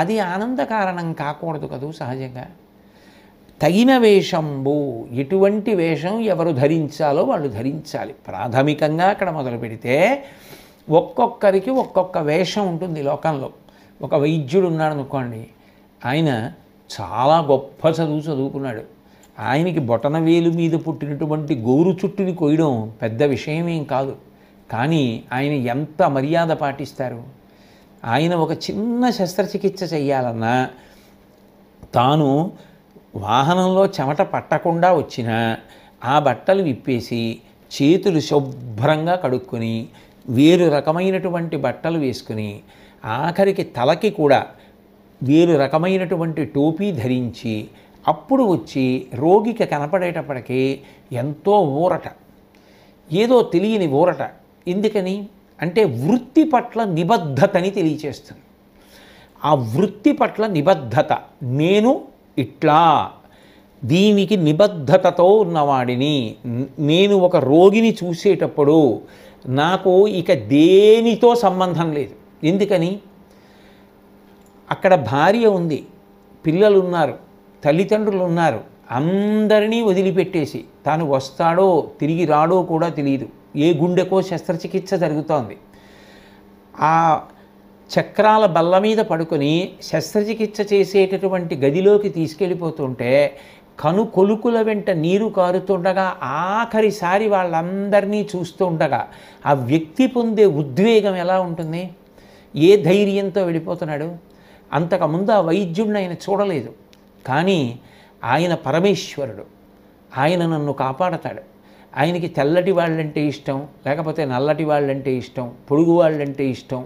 అది ఆనంద కారణం కాకూడదు కదూ సహజంగా తగిన వేషంబు ఎటువంటి వేషం ఎవరు ధరించాలో వాళ్ళు ధరించాలి ప్రాథమికంగా అక్కడ మొదలు పెడితే ఒక్కొక్కరికి ఒక్కొక్క వేషం ఉంటుంది లోకంలో ఒక వైద్యుడు ఉన్నాడు అనుకోండి ఆయన చాలా గొప్ప చదువు చదువుకున్నాడు ఆయనకి బొటనవేలు మీద పుట్టినటువంటి గోరు చుట్టుని కొయ్యడం పెద్ద విషయమేం కాదు కానీ ఆయన ఎంత మర్యాద పాటిస్తారు ఆయన ఒక చిన్న శస్త్రచికిత్స చేయాలన్నా తాను వాహనంలో చెమట పట్టకుండా వచ్చిన ఆ బట్టలు విప్పేసి చేతులు శుభ్రంగా కడుక్కొని వేరు రకమైనటువంటి బట్టలు వేసుకుని ఆఖరికి తలకి కూడా వేరు రకమైనటువంటి టోపీ ధరించి అప్పుడు వచ్చి రోగికి కనపడేటప్పటికీ ఎంతో ఊరట ఏదో తెలియని ఊరట ఎందుకని అంటే వృత్తి పట్ల నిబద్ధతని తెలియచేస్తుంది ఆ వృత్తి పట్ల నిబద్ధత నేను ఇట్లా దీనికి నిబద్ధతతో ఉన్నవాడిని నేను ఒక రోగిని చూసేటప్పుడు నాకు ఇక దేనితో సంబంధం లేదు ఎందుకని అక్కడ భార్య ఉంది పిల్లలు ఉన్నారు తల్లిదండ్రులు ఉన్నారు అందరినీ వదిలిపెట్టేసి తాను వస్తాడో తిరిగి రాడో కూడా తెలియదు ఏ గుండెకో శస్త్రచికిత్స జరుగుతోంది ఆ చక్రాల బల్ల మీద పడుకొని శస్త్రచికిత్స చేసేటటువంటి గదిలోకి తీసుకెళ్ళిపోతుంటే కను కొలుకుల వెంట నీరు కారుతుండగా ఆఖరిసారి వాళ్ళందరినీ చూస్తుండగా ఆ వ్యక్తి పొందే ఉద్వేగం ఎలా ఉంటుంది ఏ ధైర్యంతో వెళ్ళిపోతున్నాడు అంతకుముందు ఆ వైద్యుడిని ఆయన చూడలేదు కానీ ఆయన పరమేశ్వరుడు ఆయన నన్ను కాపాడతాడు ఆయనకి తెల్లటి వాళ్ళంటే ఇష్టం లేకపోతే నల్లటి వాళ్ళంటే ఇష్టం పొడుగు వాళ్ళంటే ఇష్టం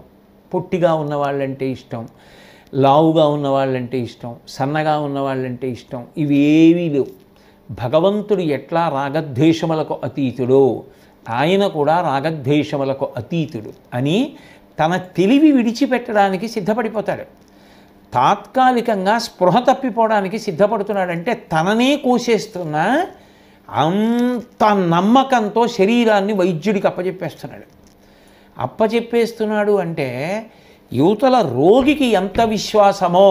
పొట్టిగా ఉన్న వాళ్ళంటే ఇష్టం లావుగా ఉన్న వాళ్ళంటే ఇష్టం సన్నగా ఉన్న వాళ్ళంటే ఇష్టం ఇవేవీ లేవు భగవంతుడు ఎట్లా రాగద్వేషములకు అతీతుడో ఆయన కూడా రాగద్వేషములకు అతీతుడు అని తన తెలివి విడిచిపెట్టడానికి సిద్ధపడిపోతాడు తాత్కాలికంగా స్పృహ తప్పిపోవడానికి సిద్ధపడుతున్నాడంటే తననే కోసేస్తున్న అంత నమ్మకంతో శరీరాన్ని వైద్యుడికి అప్పచెప్పేస్తున్నాడు అప్పచెప్పేస్తున్నాడు అంటే యువతల రోగికి ఎంత విశ్వాసమో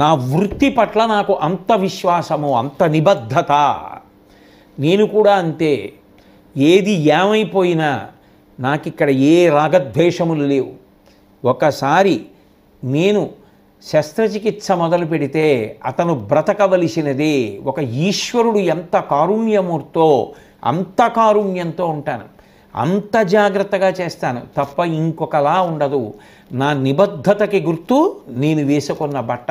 నా వృత్తి పట్ల నాకు అంత విశ్వాసము అంత నిబద్ధత నేను కూడా అంతే ఏది ఏమైపోయినా నాకు ఇక్కడ ఏ రాగద్వేషములు లేవు ఒకసారి నేను శస్త్రచికిత్స మొదలు పెడితే అతను బ్రతకవలసినది ఒక ఈశ్వరుడు ఎంత కారుణ్యమూర్తో అంత కారుణ్యంతో ఉంటాను అంత జాగ్రత్తగా చేస్తాను తప్ప ఇంకొకలా ఉండదు నా నిబద్ధతకి గుర్తు నేను వేసుకున్న బట్ట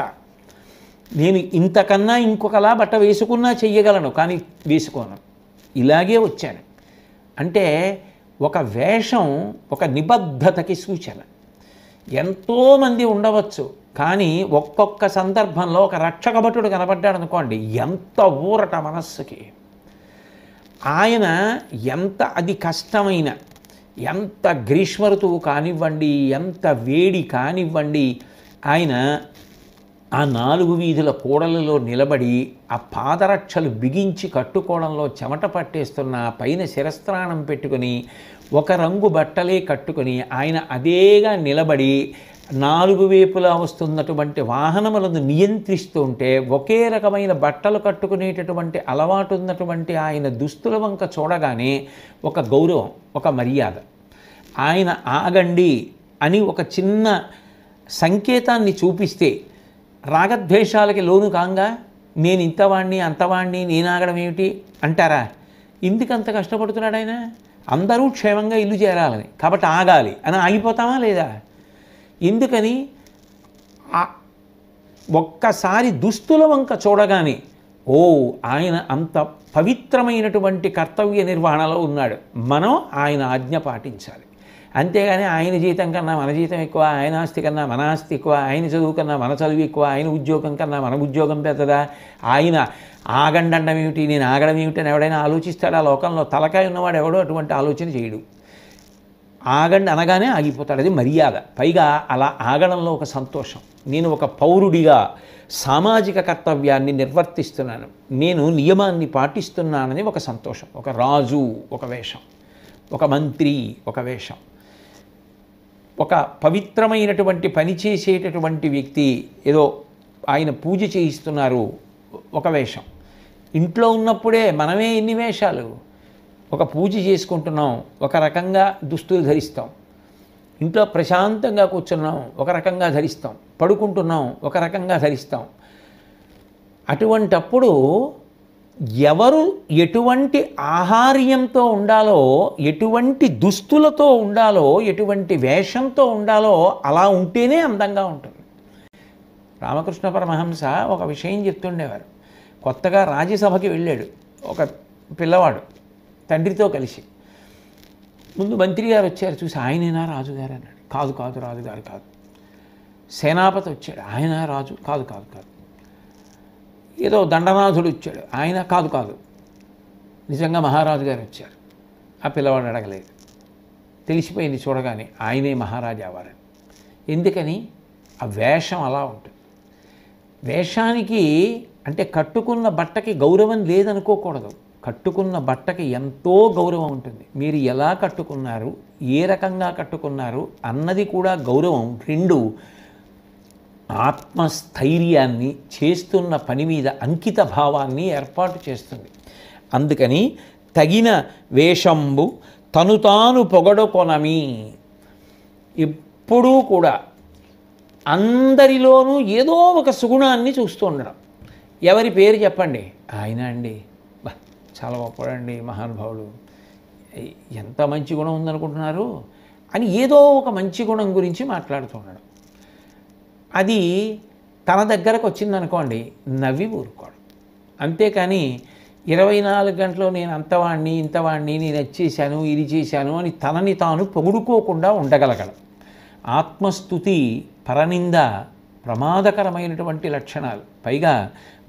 నేను ఇంతకన్నా ఇంకొకలా బట్ట వేసుకున్నా చెయ్యగలను కానీ వేసుకోను ఇలాగే వచ్చాను అంటే ఒక వేషం ఒక నిబద్ధతకి సూచన ఎంతోమంది ఉండవచ్చు కానీ ఒక్కొక్క సందర్భంలో ఒక రక్షకభటుడు కనబడ్డాడు అనుకోండి ఎంత ఊరట మనస్సుకి ఆయన ఎంత అది కష్టమైన ఎంత గ్రీష్మ ఋతువు కానివ్వండి ఎంత వేడి కానివ్వండి ఆయన ఆ నాలుగు వీధుల కూడలలో నిలబడి ఆ పాదరక్షలు బిగించి కట్టుకోవడంలో చెమట పట్టేస్తున్న పైన శిరస్త్రాణం పెట్టుకుని ఒక రంగు బట్టలే కట్టుకుని ఆయన అదేగా నిలబడి నాలుగు వైపులా వస్తున్నటువంటి వాహనములను నియంత్రిస్తూ ఉంటే ఒకే రకమైన బట్టలు కట్టుకునేటటువంటి అలవాటు ఉన్నటువంటి ఆయన దుస్తుల వంక చూడగానే ఒక గౌరవం ఒక మర్యాద ఆయన ఆగండి అని ఒక చిన్న సంకేతాన్ని చూపిస్తే రాగద్వేషాలకి లోను కాంగా నేను ఇంతవాణ్ణి అంతవాణ్ణి నేనాగడం ఏమిటి అంటారా ఎందుకంత కష్టపడుతున్నాడు ఆయన అందరూ క్షేమంగా ఇల్లు చేరాలని కాబట్టి ఆగాలి అని ఆగిపోతామా లేదా ఎందుకని ఒక్కసారి దుస్తుల వంక చూడగానే ఓ ఆయన అంత పవిత్రమైనటువంటి కర్తవ్య నిర్వహణలో ఉన్నాడు మనం ఆయన ఆజ్ఞ పాటించాలి అంతేగాని ఆయన జీతం కన్నా మన జీతం ఎక్కువ ఆయన ఆస్తి కన్నా మన ఆస్తి ఎక్కువ ఆయన చదువు కన్నా మన చదువు ఎక్కువ ఆయన ఉద్యోగం కన్నా మన ఉద్యోగం పెద్దదా ఆయన ఆగండండం ఏమిటి నేను ఆగడం ఏమిటి అని ఎవడైనా ఆలోచిస్తాడు ఆ లోకంలో తలకాయ ఉన్నవాడు ఎవడో అటువంటి ఆలోచన చేయడు ఆగండి అనగానే ఆగిపోతాడు అది మర్యాద పైగా అలా ఆగడంలో ఒక సంతోషం నేను ఒక పౌరుడిగా సామాజిక కర్తవ్యాన్ని నిర్వర్తిస్తున్నాను నేను నియమాన్ని పాటిస్తున్నానని ఒక సంతోషం ఒక రాజు ఒక వేషం ఒక మంత్రి ఒక వేషం ఒక పవిత్రమైనటువంటి పని చేసేటటువంటి వ్యక్తి ఏదో ఆయన పూజ చేయిస్తున్నారు ఒక వేషం ఇంట్లో ఉన్నప్పుడే మనమే ఎన్ని వేషాలు ఒక పూజ చేసుకుంటున్నాం ఒక రకంగా దుస్తులు ధరిస్తాం ఇంట్లో ప్రశాంతంగా కూర్చున్నాం ఒక రకంగా ధరిస్తాం పడుకుంటున్నాం ఒక రకంగా ధరిస్తాం అటువంటప్పుడు ఎవరు ఎటువంటి ఆహార్యంతో ఉండాలో ఎటువంటి దుస్తులతో ఉండాలో ఎటువంటి వేషంతో ఉండాలో అలా ఉంటేనే అందంగా ఉంటుంది రామకృష్ణ పరమహంస ఒక విషయం చెప్తుండేవారు కొత్తగా రాజ్యసభకి వెళ్ళాడు ఒక పిల్లవాడు తండ్రితో కలిసి ముందు మంత్రి గారు వచ్చారు చూసి ఆయనేనా రాజుగారు అన్నాడు కాదు కాదు రాజుగారు కాదు సేనాపతి వచ్చాడు ఆయన రాజు కాదు కాదు కాదు ఏదో దండనాథుడు వచ్చాడు ఆయన కాదు కాదు నిజంగా మహారాజు గారు వచ్చారు ఆ పిల్లవాడు అడగలేదు తెలిసిపోయింది చూడగానే ఆయనే మహారాజు అవ్వాలని ఎందుకని ఆ వేషం అలా ఉంటుంది వేషానికి అంటే కట్టుకున్న బట్టకి గౌరవం లేదనుకోకూడదు కట్టుకున్న బట్టకి ఎంతో గౌరవం ఉంటుంది మీరు ఎలా కట్టుకున్నారు ఏ రకంగా కట్టుకున్నారు అన్నది కూడా గౌరవం రెండు ఆత్మస్థైర్యాన్ని చేస్తున్న పని మీద అంకిత భావాన్ని ఏర్పాటు చేస్తుంది అందుకని తగిన వేషంబు తను తాను పొగడుకొనమి ఎప్పుడూ కూడా అందరిలోనూ ఏదో ఒక సుగుణాన్ని చూస్తూ ఉండడం ఎవరి పేరు చెప్పండి ఆయన అండి చాలా గొప్పడండి మహానుభావుడు ఎంత మంచి గుణం ఉందనుకుంటున్నారు అని ఏదో ఒక మంచి గుణం గురించి మాట్లాడుతున్నాడు అది తన దగ్గరకు వచ్చిందనుకోండి నవ్వి ఊరుకోడు అంతేకాని ఇరవై నాలుగు గంటలు నేను అంతవాణ్ణి ఇంతవాణ్ణి నేను వచ్చేసాను ఇది చేశాను అని తనని తాను పొగుడుకోకుండా ఉండగలగడం ఆత్మస్థుతి పరనింద ప్రమాదకరమైనటువంటి లక్షణాలు పైగా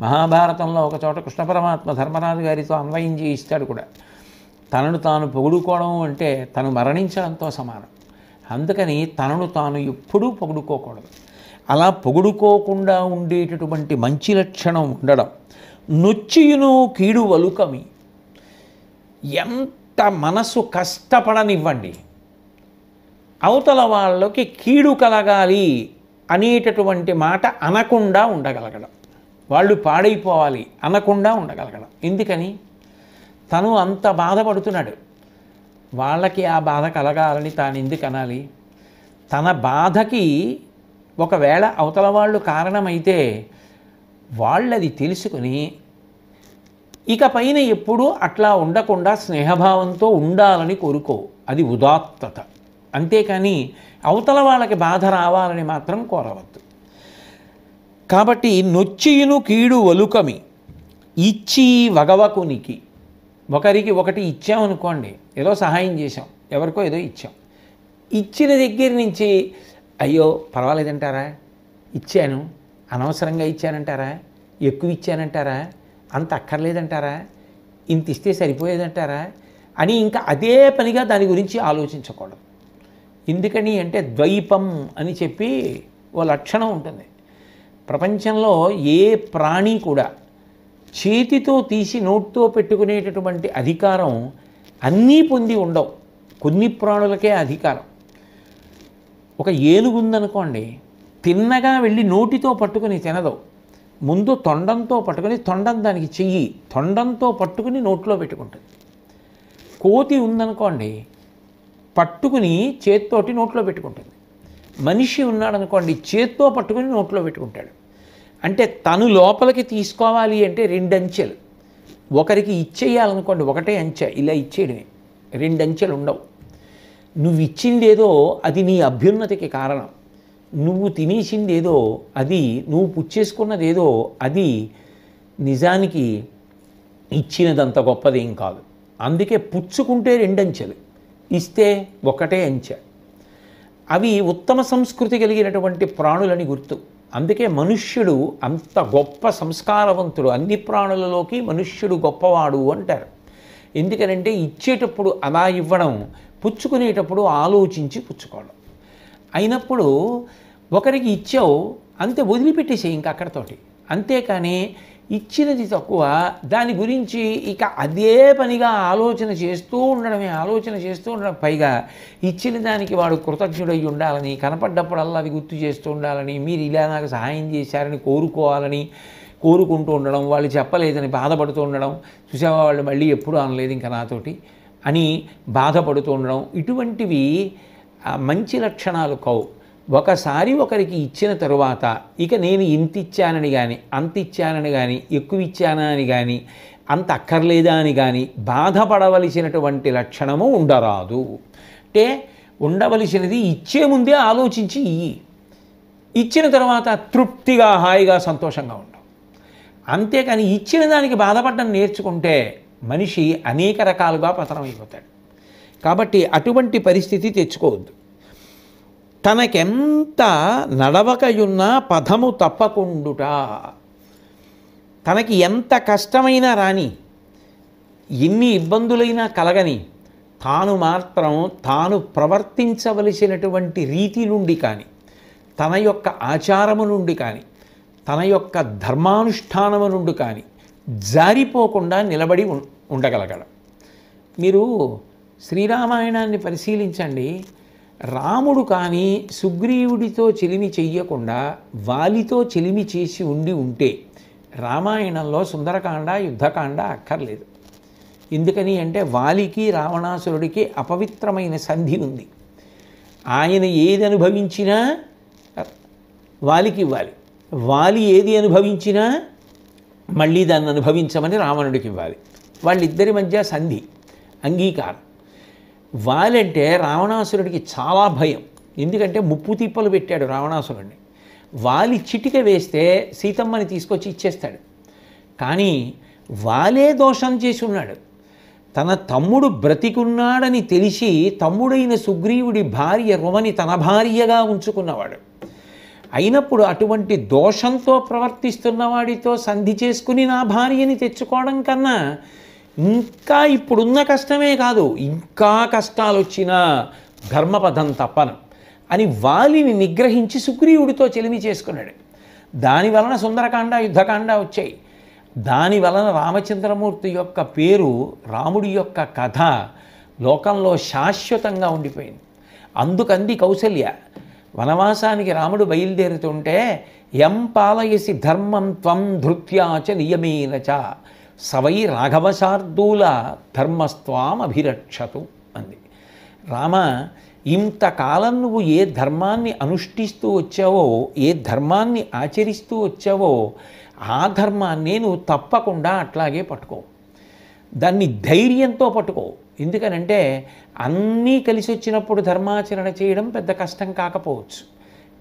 మహాభారతంలో ఒక చోట కృష్ణ పరమాత్మ ధర్మరాజు గారితో అన్వయం చేయిస్తాడు కూడా తనను తాను పొగుడుకోవడం అంటే తను మరణించడంతో సమానం అందుకని తనను తాను ఎప్పుడూ పొగుడుకోకూడదు అలా పొగుడుకోకుండా ఉండేటటువంటి మంచి లక్షణం ఉండడం నొచ్చియును కీడు వలుకమి ఎంత మనసు కష్టపడనివ్వండి అవతల వాళ్ళకి కీడు కలగాలి అనేటటువంటి మాట అనకుండా ఉండగలగడం వాళ్ళు పాడైపోవాలి అనకుండా ఉండగలగడం ఎందుకని తను అంత బాధపడుతున్నాడు వాళ్ళకి ఆ బాధ కలగాలని తాను ఎందుకు అనాలి తన బాధకి ఒకవేళ అవతల వాళ్ళు కారణమైతే వాళ్ళది తెలుసుకుని ఇక పైన ఎప్పుడూ అట్లా ఉండకుండా స్నేహభావంతో ఉండాలని కోరుకో అది ఉదాత్తత అంతేకాని అవతల వాళ్ళకి బాధ రావాలని మాత్రం కోరవద్దు కాబట్టి నొచ్చియును కీడు వలుకమి ఇచ్చి వగవకునికి ఒకరికి ఒకటి ఇచ్చామనుకోండి ఏదో సహాయం చేశాం ఎవరికో ఏదో ఇచ్చాం ఇచ్చిన దగ్గర నుంచి అయ్యో పర్వాలేదంటారా ఇచ్చాను అనవసరంగా ఇచ్చానంటారా ఎక్కువ ఇచ్చానంటారా అంత అక్కర్లేదంటారా ఇంత ఇస్తే సరిపోయేదంటారా అని ఇంకా అదే పనిగా దాని గురించి ఆలోచించకూడదు ఎందుకని అంటే ద్వైపం అని చెప్పి ఓ లక్షణం ఉంటుంది ప్రపంచంలో ఏ ప్రాణి కూడా చేతితో తీసి నోట్తో పెట్టుకునేటటువంటి అధికారం అన్నీ పొంది ఉండవు కొన్ని ప్రాణులకే అధికారం ఒక ఏనుగు ఉందనుకోండి తిన్నగా వెళ్ళి నోటితో పట్టుకుని తినదు ముందు తొండంతో పట్టుకుని తొండం దానికి చెయ్యి తొండంతో పట్టుకుని నోట్లో పెట్టుకుంటుంది కోతి ఉందనుకోండి పట్టుకుని చేత్తోటి నోట్లో పెట్టుకుంటుంది మనిషి ఉన్నాడనుకోండి చేత్తో పట్టుకుని నోట్లో పెట్టుకుంటాడు అంటే తను లోపలికి తీసుకోవాలి అంటే రెండు అంచెలు ఒకరికి ఇచ్చేయాలనుకోండి ఒకటే అంచె ఇలా ఇచ్చేయడమే రెండు అంచెలు ఉండవు నువ్వు ఇచ్చిందేదో అది నీ అభ్యున్నతికి కారణం నువ్వు తినేసిందేదో అది నువ్వు పుచ్చేసుకున్నదేదో అది నిజానికి ఇచ్చినదంత గొప్పదేం కాదు అందుకే పుచ్చుకుంటే రెండంచెలు ఇస్తే ఒకటే అంచ అవి ఉత్తమ సంస్కృతి కలిగినటువంటి ప్రాణులని గుర్తు అందుకే మనుష్యుడు అంత గొప్ప సంస్కారవంతుడు అన్ని ప్రాణులలోకి మనుష్యుడు గొప్పవాడు అంటారు ఎందుకనంటే ఇచ్చేటప్పుడు అలా ఇవ్వడం పుచ్చుకునేటప్పుడు ఆలోచించి పుచ్చుకోవడం అయినప్పుడు ఒకరికి ఇచ్చావు అంతే వదిలిపెట్టేసే ఇంకా అక్కడతోటి అంతేకాని ఇచ్చినది తక్కువ దాని గురించి ఇక అదే పనిగా ఆలోచన చేస్తూ ఉండడమే ఆలోచన చేస్తూ ఉండడం పైగా ఇచ్చిన దానికి వాడు కృతజ్ఞుడై ఉండాలని కనపడ్డప్పుడల్లా అది గుర్తు చేస్తూ ఉండాలని మీరు ఇలా నాకు సహాయం చేశారని కోరుకోవాలని కోరుకుంటూ ఉండడం వాళ్ళు చెప్పలేదని బాధపడుతూ ఉండడం చూసావా వాళ్ళు మళ్ళీ ఎప్పుడూ అనలేదు ఇంకా నాతోటి అని బాధపడుతూ ఉండడం ఇటువంటివి మంచి లక్షణాలు కావు ఒకసారి ఒకరికి ఇచ్చిన తరువాత ఇక నేను ఇంత ఇచ్చానని కానీ అంత ఇచ్చానని కానీ ఎక్కువ ఇచ్చానా అని కానీ అంత అక్కర్లేదా అని కానీ బాధపడవలసినటువంటి లక్షణము ఉండరాదు అంటే ఉండవలసినది ఇచ్చే ముందే ఆలోచించి ఇయ్యి ఇచ్చిన తర్వాత తృప్తిగా హాయిగా సంతోషంగా ఉండవు అంతేకాని ఇచ్చిన దానికి బాధపడడం నేర్చుకుంటే మనిషి అనేక రకాలుగా పతనం అయిపోతాడు కాబట్టి అటువంటి పరిస్థితి తెచ్చుకోవద్దు తనకెంత నడవకయున్నా పదము తప్పకుండుట తనకి ఎంత కష్టమైనా రాని ఎన్ని ఇబ్బందులైనా కలగని తాను మాత్రం తాను ప్రవర్తించవలసినటువంటి రీతి నుండి కానీ తన యొక్క ఆచారము నుండి కానీ తన యొక్క ధర్మానుష్ఠానము నుండి కానీ జారిపోకుండా నిలబడి ఉండగలగడం మీరు శ్రీరామాయణాన్ని పరిశీలించండి రాముడు కానీ సుగ్రీవుడితో చెలిమి చెయ్యకుండా వాలితో చెలిమి చేసి ఉండి ఉంటే రామాయణంలో సుందరకాండ యుద్ధకాండ అక్కర్లేదు ఎందుకని అంటే వాలికి రావణాసురుడికి అపవిత్రమైన సంధి ఉంది ఆయన ఏది అనుభవించినా వాలికి ఇవ్వాలి వాలి ఏది అనుభవించినా మళ్ళీ దాన్ని అనుభవించమని రావణుడికి ఇవ్వాలి వాళ్ళిద్దరి మధ్య సంధి అంగీకారం వాలంటే రావణాసురుడికి చాలా భయం ఎందుకంటే ముప్పు తిప్పలు పెట్టాడు రావణాసురుడిని వాలి చిటిక వేస్తే సీతమ్మని తీసుకొచ్చి ఇచ్చేస్తాడు కానీ వాలే దోషం చేసి ఉన్నాడు తన తమ్ముడు బ్రతికున్నాడని తెలిసి తమ్ముడైన సుగ్రీవుడి భార్య రుమని తన భార్యగా ఉంచుకున్నవాడు అయినప్పుడు అటువంటి దోషంతో ప్రవర్తిస్తున్న వాడితో సంధి చేసుకుని నా భార్యని తెచ్చుకోవడం కన్నా ఇంకా ఇప్పుడున్న కష్టమే కాదు ఇంకా కష్టాలు వచ్చిన ధర్మపథం తప్పను అని వాలిని నిగ్రహించి సుగ్రీవుడితో చెలిమి చేసుకున్నాడు దాని వలన సుందరకాండ యుద్ధకాండ వచ్చాయి దాని వలన రామచంద్రమూర్తి యొక్క పేరు రాముడి యొక్క కథ లోకంలో శాశ్వతంగా ఉండిపోయింది అందుకంది కౌశల్య వనవాసానికి రాముడు బయలుదేరుతుంటే ఎం పాలయసి ధర్మం త్వం ధృత్యాచ నియమేనచ సవై రాఘవశార్దూల ధర్మస్వాం అభిరక్షతు అంది రామ ఇంతకాలం నువ్వు ఏ ధర్మాన్ని అనుష్ఠిస్తూ వచ్చావో ఏ ధర్మాన్ని ఆచరిస్తూ వచ్చావో ఆ ధర్మాన్ని నువ్వు తప్పకుండా అట్లాగే పట్టుకో దాన్ని ధైర్యంతో పట్టుకో ఎందుకనంటే అన్నీ కలిసి వచ్చినప్పుడు ధర్మాచరణ చేయడం పెద్ద కష్టం కాకపోవచ్చు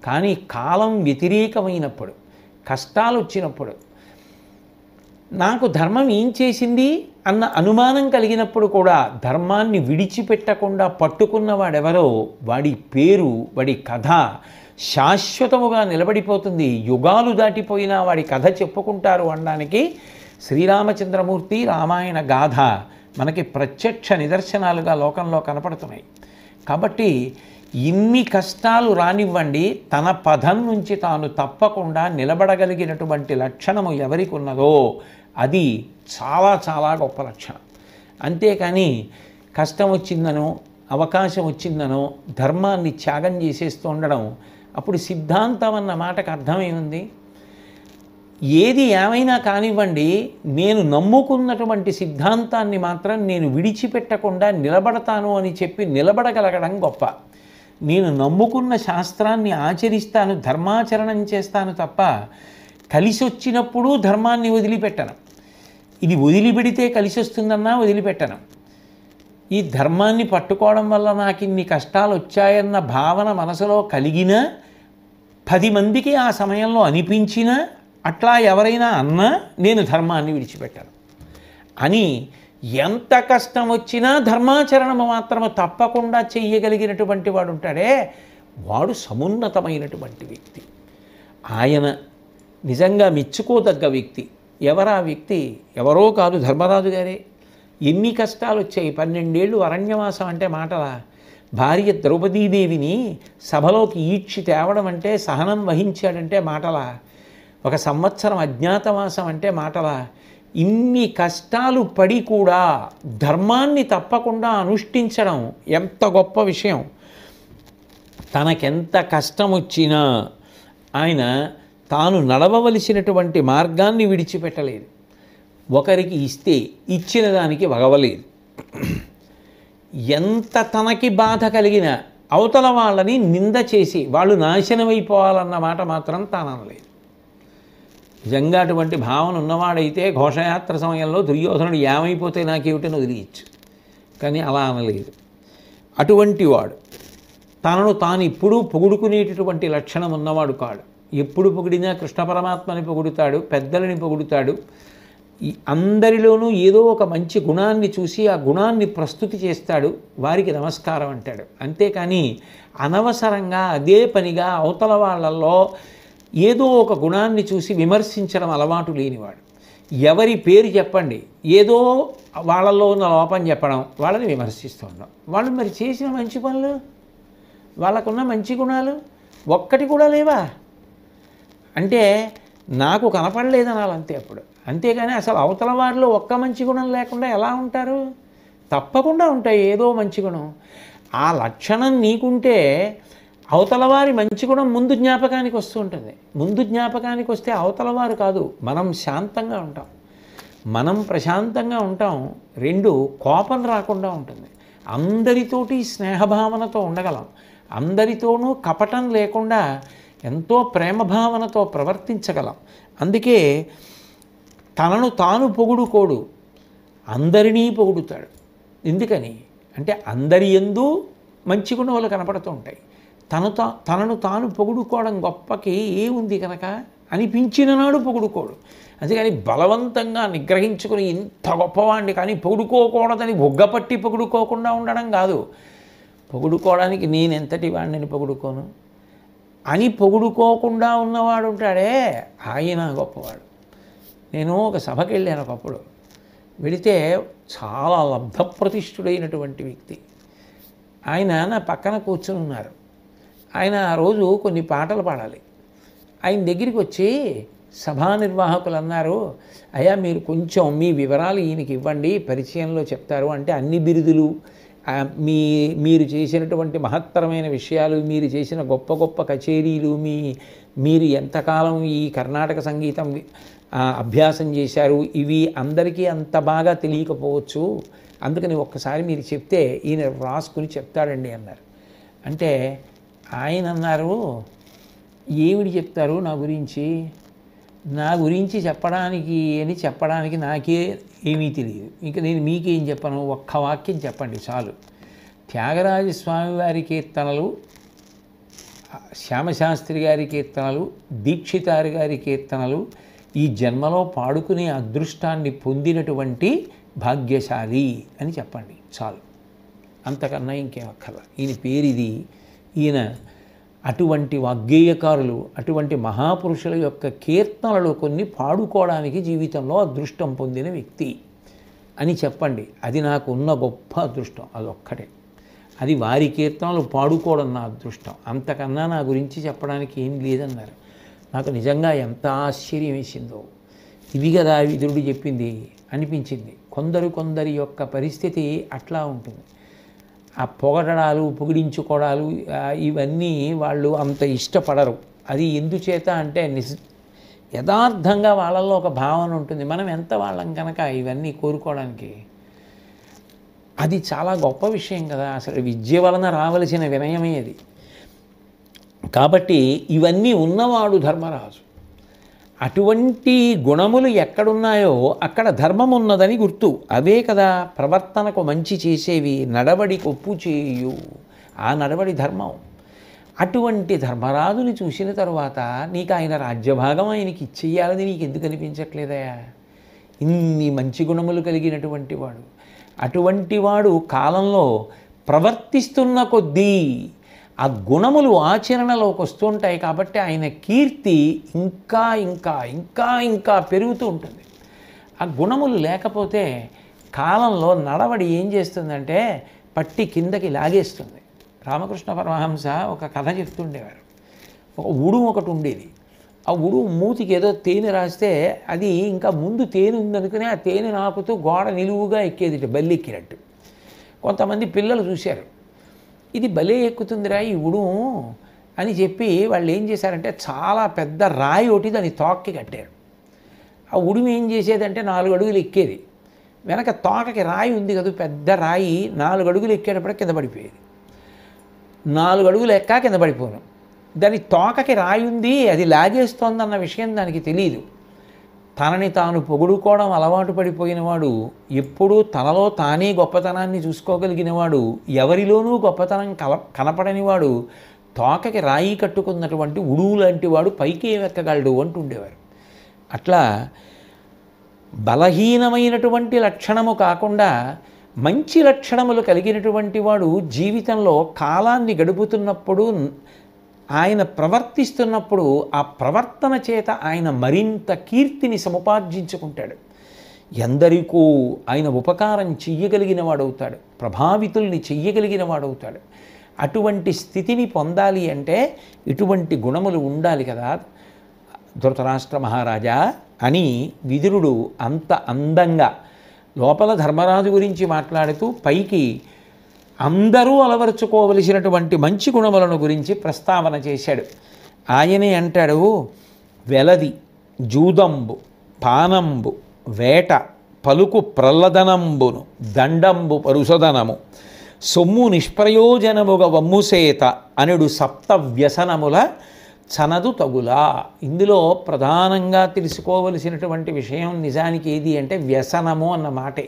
కానీ కాలం వ్యతిరేకమైనప్పుడు కష్టాలు వచ్చినప్పుడు నాకు ధర్మం ఏం చేసింది అన్న అనుమానం కలిగినప్పుడు కూడా ధర్మాన్ని విడిచిపెట్టకుండా పట్టుకున్న వాడెవరో వాడి పేరు వాడి కథ శాశ్వతముగా నిలబడిపోతుంది యుగాలు దాటిపోయినా వాడి కథ చెప్పుకుంటారు అనడానికి శ్రీరామచంద్రమూర్తి రామాయణ గాథ మనకి ప్రత్యక్ష నిదర్శనాలుగా లోకంలో కనపడుతున్నాయి కాబట్టి ఇన్ని కష్టాలు రానివ్వండి తన పదం నుంచి తాను తప్పకుండా నిలబడగలిగినటువంటి లక్షణము ఎవరికి ఉన్నదో అది చాలా చాలా గొప్ప లక్షణం అంతేకాని కష్టం వచ్చిందనో అవకాశం వచ్చిందనో ధర్మాన్ని త్యాగం చేసేస్తూ ఉండడం అప్పుడు సిద్ధాంతం అన్న మాటకు అర్థమైంది ఏది ఏమైనా కానివ్వండి నేను నమ్ముకున్నటువంటి సిద్ధాంతాన్ని మాత్రం నేను విడిచిపెట్టకుండా నిలబడతాను అని చెప్పి నిలబడగలగడం గొప్ప నేను నమ్ముకున్న శాస్త్రాన్ని ఆచరిస్తాను ధర్మాచరణం చేస్తాను తప్ప కలిసి వచ్చినప్పుడు ధర్మాన్ని వదిలిపెట్టను ఇది వదిలిపెడితే కలిసి వస్తుందన్నా వదిలిపెట్టను ఈ ధర్మాన్ని పట్టుకోవడం వల్ల నాకు ఇన్ని కష్టాలు వచ్చాయన్న భావన మనసులో కలిగిన పది మందికి ఆ సమయంలో అనిపించినా అట్లా ఎవరైనా అన్నా నేను ధర్మాన్ని విడిచిపెట్టాను అని ఎంత కష్టం వచ్చినా ధర్మాచరణము మాత్రము తప్పకుండా చెయ్యగలిగినటువంటి వాడు ఉంటాడే వాడు సమున్నతమైనటువంటి వ్యక్తి ఆయన నిజంగా మెచ్చుకోదగ్గ వ్యక్తి ఎవరా వ్యక్తి ఎవరో కాదు ధర్మరాజు గారే ఎన్ని కష్టాలు వచ్చాయి పన్నెండేళ్ళు అరణ్యవాసం అంటే మాటలా భార్య ద్రౌపదీదేవిని సభలోకి ఈడ్చి తేవడం అంటే సహనం వహించాడంటే మాటలా ఒక సంవత్సరం అజ్ఞాతవాసం అంటే మాటలా ఇన్ని కష్టాలు పడి కూడా ధర్మాన్ని తప్పకుండా అనుష్ఠించడం ఎంత గొప్ప విషయం తనకెంత కష్టం వచ్చినా ఆయన తాను నడవవలసినటువంటి మార్గాన్ని విడిచిపెట్టలేదు ఒకరికి ఇస్తే ఇచ్చిన దానికి వగవలేదు ఎంత తనకి బాధ కలిగిన అవతల వాళ్ళని నింద చేసి వాళ్ళు నాశనమైపోవాలన్న మాట మాత్రం తాననలేదు నిజంగా అటువంటి భావన ఉన్నవాడైతే ఘోషయాత్ర సమయంలో దుర్యోధనుడు ఏమైపోతే నాకేమిటని వదిలియచ్చు కానీ అలా అనలేదు అటువంటి వాడు తనను తాను ఇప్పుడు పొగుడుకునేటటువంటి లక్షణం ఉన్నవాడు కాడు ఎప్పుడు పొగిడినా కృష్ణ పరమాత్మని పొగుడుతాడు పెద్దలని పొగుడుతాడు అందరిలోనూ ఏదో ఒక మంచి గుణాన్ని చూసి ఆ గుణాన్ని ప్రస్తుతి చేస్తాడు వారికి నమస్కారం అంటాడు అంతేకాని అనవసరంగా అదే పనిగా అవతల వాళ్ళల్లో ఏదో ఒక గుణాన్ని చూసి విమర్శించడం అలవాటు లేనివాడు ఎవరి పేరు చెప్పండి ఏదో వాళ్ళల్లో ఉన్న లోపం చెప్పడం వాళ్ళని విమర్శిస్తుండడం వాళ్ళు మరి చేసిన మంచి పనులు వాళ్ళకున్న మంచి గుణాలు ఒక్కటి కూడా లేవా అంటే నాకు కనపడలేదనాలి అంతే అప్పుడు అంతేగాని అసలు అవతల వారిలో ఒక్క మంచి గుణం లేకుండా ఎలా ఉంటారు తప్పకుండా ఉంటాయి ఏదో మంచి గుణం ఆ లక్షణం నీకుంటే అవతల వారి మంచి గుణం ముందు జ్ఞాపకానికి వస్తూ ఉంటుంది ముందు జ్ఞాపకానికి వస్తే అవతల వారు కాదు మనం శాంతంగా ఉంటాం మనం ప్రశాంతంగా ఉంటాం రెండు కోపం రాకుండా ఉంటుంది అందరితోటి స్నేహభావనతో ఉండగలం అందరితోనూ కపటం లేకుండా ఎంతో ప్రేమభావనతో ప్రవర్తించగలం అందుకే తనను తాను పొగుడుకోడు అందరినీ పొగుడుతాడు ఎందుకని అంటే అందరి ఎందు మంచి గుణములు కనపడుతూ ఉంటాయి తను తా తనను తాను పొగుడుకోవడం గొప్పకి ఏముంది కనుక అనిపించిన నాడు పొగుడుకోడు అందుకని బలవంతంగా నిగ్రహించుకుని ఇంత గొప్పవాడిని కానీ పొగుడుకోకూడదని బొగ్గపట్టి పొగుడుకోకుండా ఉండడం కాదు పొగుడుకోవడానికి నేను ఎంతటి వాడిని పొగుడుకోను అని పొగుడుకోకుండా ఉన్నవాడు ఉంటాడే ఆయన గొప్పవాడు నేను ఒక సభకి వెళ్ళాను ఒకప్పుడు వెళితే చాలా లబ్ధప్రతిష్ఠుడైనటువంటి వ్యక్తి ఆయన నా పక్కన కూర్చుని ఉన్నారు ఆయన ఆ రోజు కొన్ని పాటలు పాడాలి ఆయన దగ్గరికి వచ్చి సభా నిర్వాహకులు అన్నారు అయ్యా మీరు కొంచెం మీ వివరాలు ఈయనకి ఇవ్వండి పరిచయంలో చెప్తారు అంటే అన్ని బిరుదులు మీ మీరు చేసినటువంటి మహత్తరమైన విషయాలు మీరు చేసిన గొప్ప గొప్ప కచేరీలు మీ మీరు ఎంతకాలం ఈ కర్ణాటక సంగీతం అభ్యాసం చేశారు ఇవి అందరికీ అంత బాగా తెలియకపోవచ్చు అందుకని ఒక్కసారి మీరు చెప్తే ఈయన రాసుకుని చెప్తాడండి అన్నారు అంటే ఆయన అన్నారు ఏమిటి చెప్తారు నా గురించి నా గురించి చెప్పడానికి అని చెప్పడానికి నాకే ఏమీ తెలియదు ఇంకా నేను మీకేం చెప్పను ఒక్క వాక్యం చెప్పండి చాలు త్యాగరాజస్వామి వారి కీర్తనలు శ్యామశాస్త్రి గారి కీర్తనలు దీక్షితారి గారి కీర్తనలు ఈ జన్మలో పాడుకునే అదృష్టాన్ని పొందినటువంటి భాగ్యశాలి అని చెప్పండి చాలు అంతకన్నా ఇంకేం అక్కర్లా ఈయన పేరిది ఈయన అటువంటి వాగ్గేయకారులు అటువంటి మహాపురుషుల యొక్క కీర్తనలు కొన్ని పాడుకోవడానికి జీవితంలో అదృష్టం పొందిన వ్యక్తి అని చెప్పండి అది నాకు ఉన్న గొప్ప అదృష్టం అదొక్కటే అది వారి కీర్తనలు పాడుకోవడం నా అదృష్టం అంతకన్నా నా గురించి చెప్పడానికి ఏం లేదన్నారు నాకు నిజంగా ఎంత ఆశ్చర్యం వేసిందో ఇవి కదా విదురుడు చెప్పింది అనిపించింది కొందరు కొందరి యొక్క పరిస్థితి అట్లా ఉంటుంది ఆ పొగడడాలు పొగిడించుకోవడాలు ఇవన్నీ వాళ్ళు అంత ఇష్టపడరు అది ఎందుచేత అంటే నిస్ యథార్థంగా వాళ్ళల్లో ఒక భావన ఉంటుంది మనం ఎంత వాళ్ళం కనుక ఇవన్నీ కోరుకోవడానికి అది చాలా గొప్ప విషయం కదా అసలు విద్య వలన రావలసిన వినయమే అది కాబట్టి ఇవన్నీ ఉన్నవాడు ధర్మరాజు అటువంటి గుణములు ఎక్కడున్నాయో అక్కడ ధర్మం ఉన్నదని గుర్తు అవే కదా ప్రవర్తనకు మంచి చేసేవి నడవడి కొప్పు చేయు ఆ నడవడి ధర్మం అటువంటి ధర్మరాజుని చూసిన తర్వాత నీకు ఆయన రాజ్యభాగం ఆయనకి ఇచ్చేయాలని నీకు ఎందుకు అనిపించట్లేదయా ఇన్ని మంచి గుణములు కలిగినటువంటి వాడు అటువంటి వాడు కాలంలో ప్రవర్తిస్తున్న కొద్దీ ఆ గుణములు ఆచరణలోకి వస్తుంటాయి కాబట్టి ఆయన కీర్తి ఇంకా ఇంకా ఇంకా ఇంకా పెరుగుతూ ఉంటుంది ఆ గుణములు లేకపోతే కాలంలో నడవడి ఏం చేస్తుందంటే పట్టి కిందకి లాగేస్తుంది రామకృష్ణ పరమహంస ఒక కథ చెప్తుండేవారు ఒక ఉడుము ఒకటి ఉండేది ఆ ఉడుము మూతికి ఏదో తేనె రాస్తే అది ఇంకా ముందు తేనె ఉందనుకుని ఆ తేనె నాకుతూ గోడ నిలువుగా ఎక్కేది బల్లి ఎక్కినట్టు కొంతమంది పిల్లలు చూశారు ఇది భలే ఎక్కుతుందిరా ఈ ఉడు అని చెప్పి వాళ్ళు ఏం చేశారంటే చాలా పెద్ద రాయి ఒకటి దాన్ని తోకకి కట్టారు ఆ ఉడిమి ఏం చేసేదంటే నాలుగు అడుగులు ఎక్కేది వెనక తోకకి రాయి ఉంది కదా పెద్ద రాయి నాలుగు అడుగులు ఎక్కేటప్పుడు కింద పడిపోయేది నాలుగు అడుగులు ఎక్కా కింద పడిపోను దాని తోకకి రాయి ఉంది అది లాగేస్తోందన్న విషయం దానికి తెలియదు తనని తాను పొగుడుకోవడం అలవాటు పడిపోయినవాడు ఎప్పుడూ తనలో తానే గొప్పతనాన్ని చూసుకోగలిగినవాడు ఎవరిలోనూ గొప్పతనం కల కనపడనివాడు తోకకి రాయి కట్టుకున్నటువంటి ఉడువు లాంటి వాడు పైకి ఎక్కగలడు అంటుండేవారు అట్లా బలహీనమైనటువంటి లక్షణము కాకుండా మంచి లక్షణములు కలిగినటువంటి వాడు జీవితంలో కాలాన్ని గడుపుతున్నప్పుడు ఆయన ప్రవర్తిస్తున్నప్పుడు ఆ ప్రవర్తన చేత ఆయన మరింత కీర్తిని సముపార్జించుకుంటాడు ఎందరికో ఆయన ఉపకారం చెయ్యగలిగిన వాడవుతాడు ప్రభావితుల్ని చెయ్యగలిగిన వాడవుతాడు అటువంటి స్థితిని పొందాలి అంటే ఇటువంటి గుణములు ఉండాలి కదా ధృతరాష్ట్ర మహారాజా అని విదురుడు అంత అందంగా లోపల ధర్మరాజు గురించి మాట్లాడుతూ పైకి అందరూ అలవరుచుకోవలసినటువంటి మంచి గుణములను గురించి ప్రస్తావన చేశాడు ఆయనే అంటాడు వెలది జూదంబు పానంబు వేట పలుకు ప్రల్లదనంబును దండంబు పరుషదనము సొమ్ము నిష్ప్రయోజనముగా వమ్ముసేత అనుడు సప్త వ్యసనముల చనదు తగులా ఇందులో ప్రధానంగా తెలుసుకోవలసినటువంటి విషయం నిజానికి ఏది అంటే వ్యసనము అన్న మాటే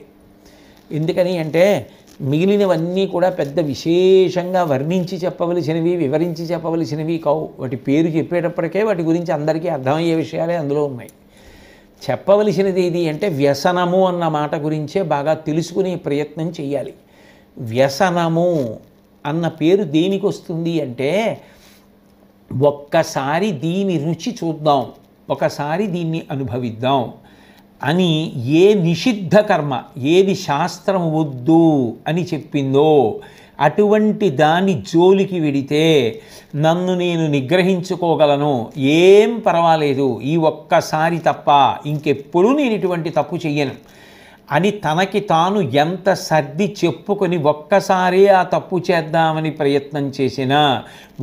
ఎందుకని అంటే మిగిలినవన్నీ కూడా పెద్ద విశేషంగా వర్ణించి చెప్పవలసినవి వివరించి చెప్పవలసినవి కావు వాటి పేరు చెప్పేటప్పటికే వాటి గురించి అందరికీ అర్థమయ్యే విషయాలే అందులో ఉన్నాయి చెప్పవలసినది ఏది అంటే వ్యసనము అన్న మాట గురించే బాగా తెలుసుకునే ప్రయత్నం చేయాలి వ్యసనము అన్న పేరు దేనికి వస్తుంది అంటే ఒక్కసారి దీని రుచి చూద్దాం ఒకసారి దీన్ని అనుభవిద్దాం అని ఏ నిషిద్ధ కర్మ ఏది శాస్త్రం వద్దు అని చెప్పిందో అటువంటి దాని జోలికి వెడితే నన్ను నేను నిగ్రహించుకోగలను ఏం పర్వాలేదు ఈ ఒక్కసారి తప్ప ఇంకెప్పుడు నేను ఇటువంటి తప్పు చెయ్యను అని తనకి తాను ఎంత సర్ది చెప్పుకొని ఒక్కసారి ఆ తప్పు చేద్దామని ప్రయత్నం చేసినా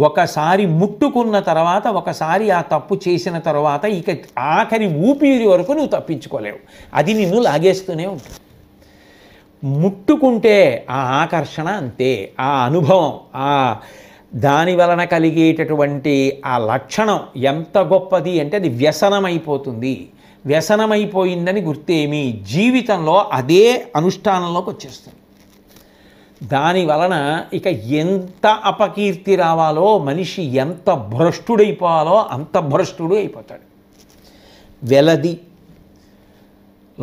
ఒకసారి ముట్టుకున్న తర్వాత ఒకసారి ఆ తప్పు చేసిన తర్వాత ఇక ఆఖరి ఊపిరి వరకు నువ్వు తప్పించుకోలేవు అది నిన్ను లాగేస్తూనే ఉంటుంది ముట్టుకుంటే ఆ ఆకర్షణ అంతే ఆ అనుభవం ఆ దాని వలన కలిగేటటువంటి ఆ లక్షణం ఎంత గొప్పది అంటే అది వ్యసనమైపోతుంది వ్యసనమైపోయిందని గుర్తేమి జీవితంలో అదే అనుష్ఠానంలోకి వచ్చేస్తుంది దాని వలన ఇక ఎంత అపకీర్తి రావాలో మనిషి ఎంత భ్రష్టుడైపోవాలో అంత భ్రష్టుడు అయిపోతాడు వెలది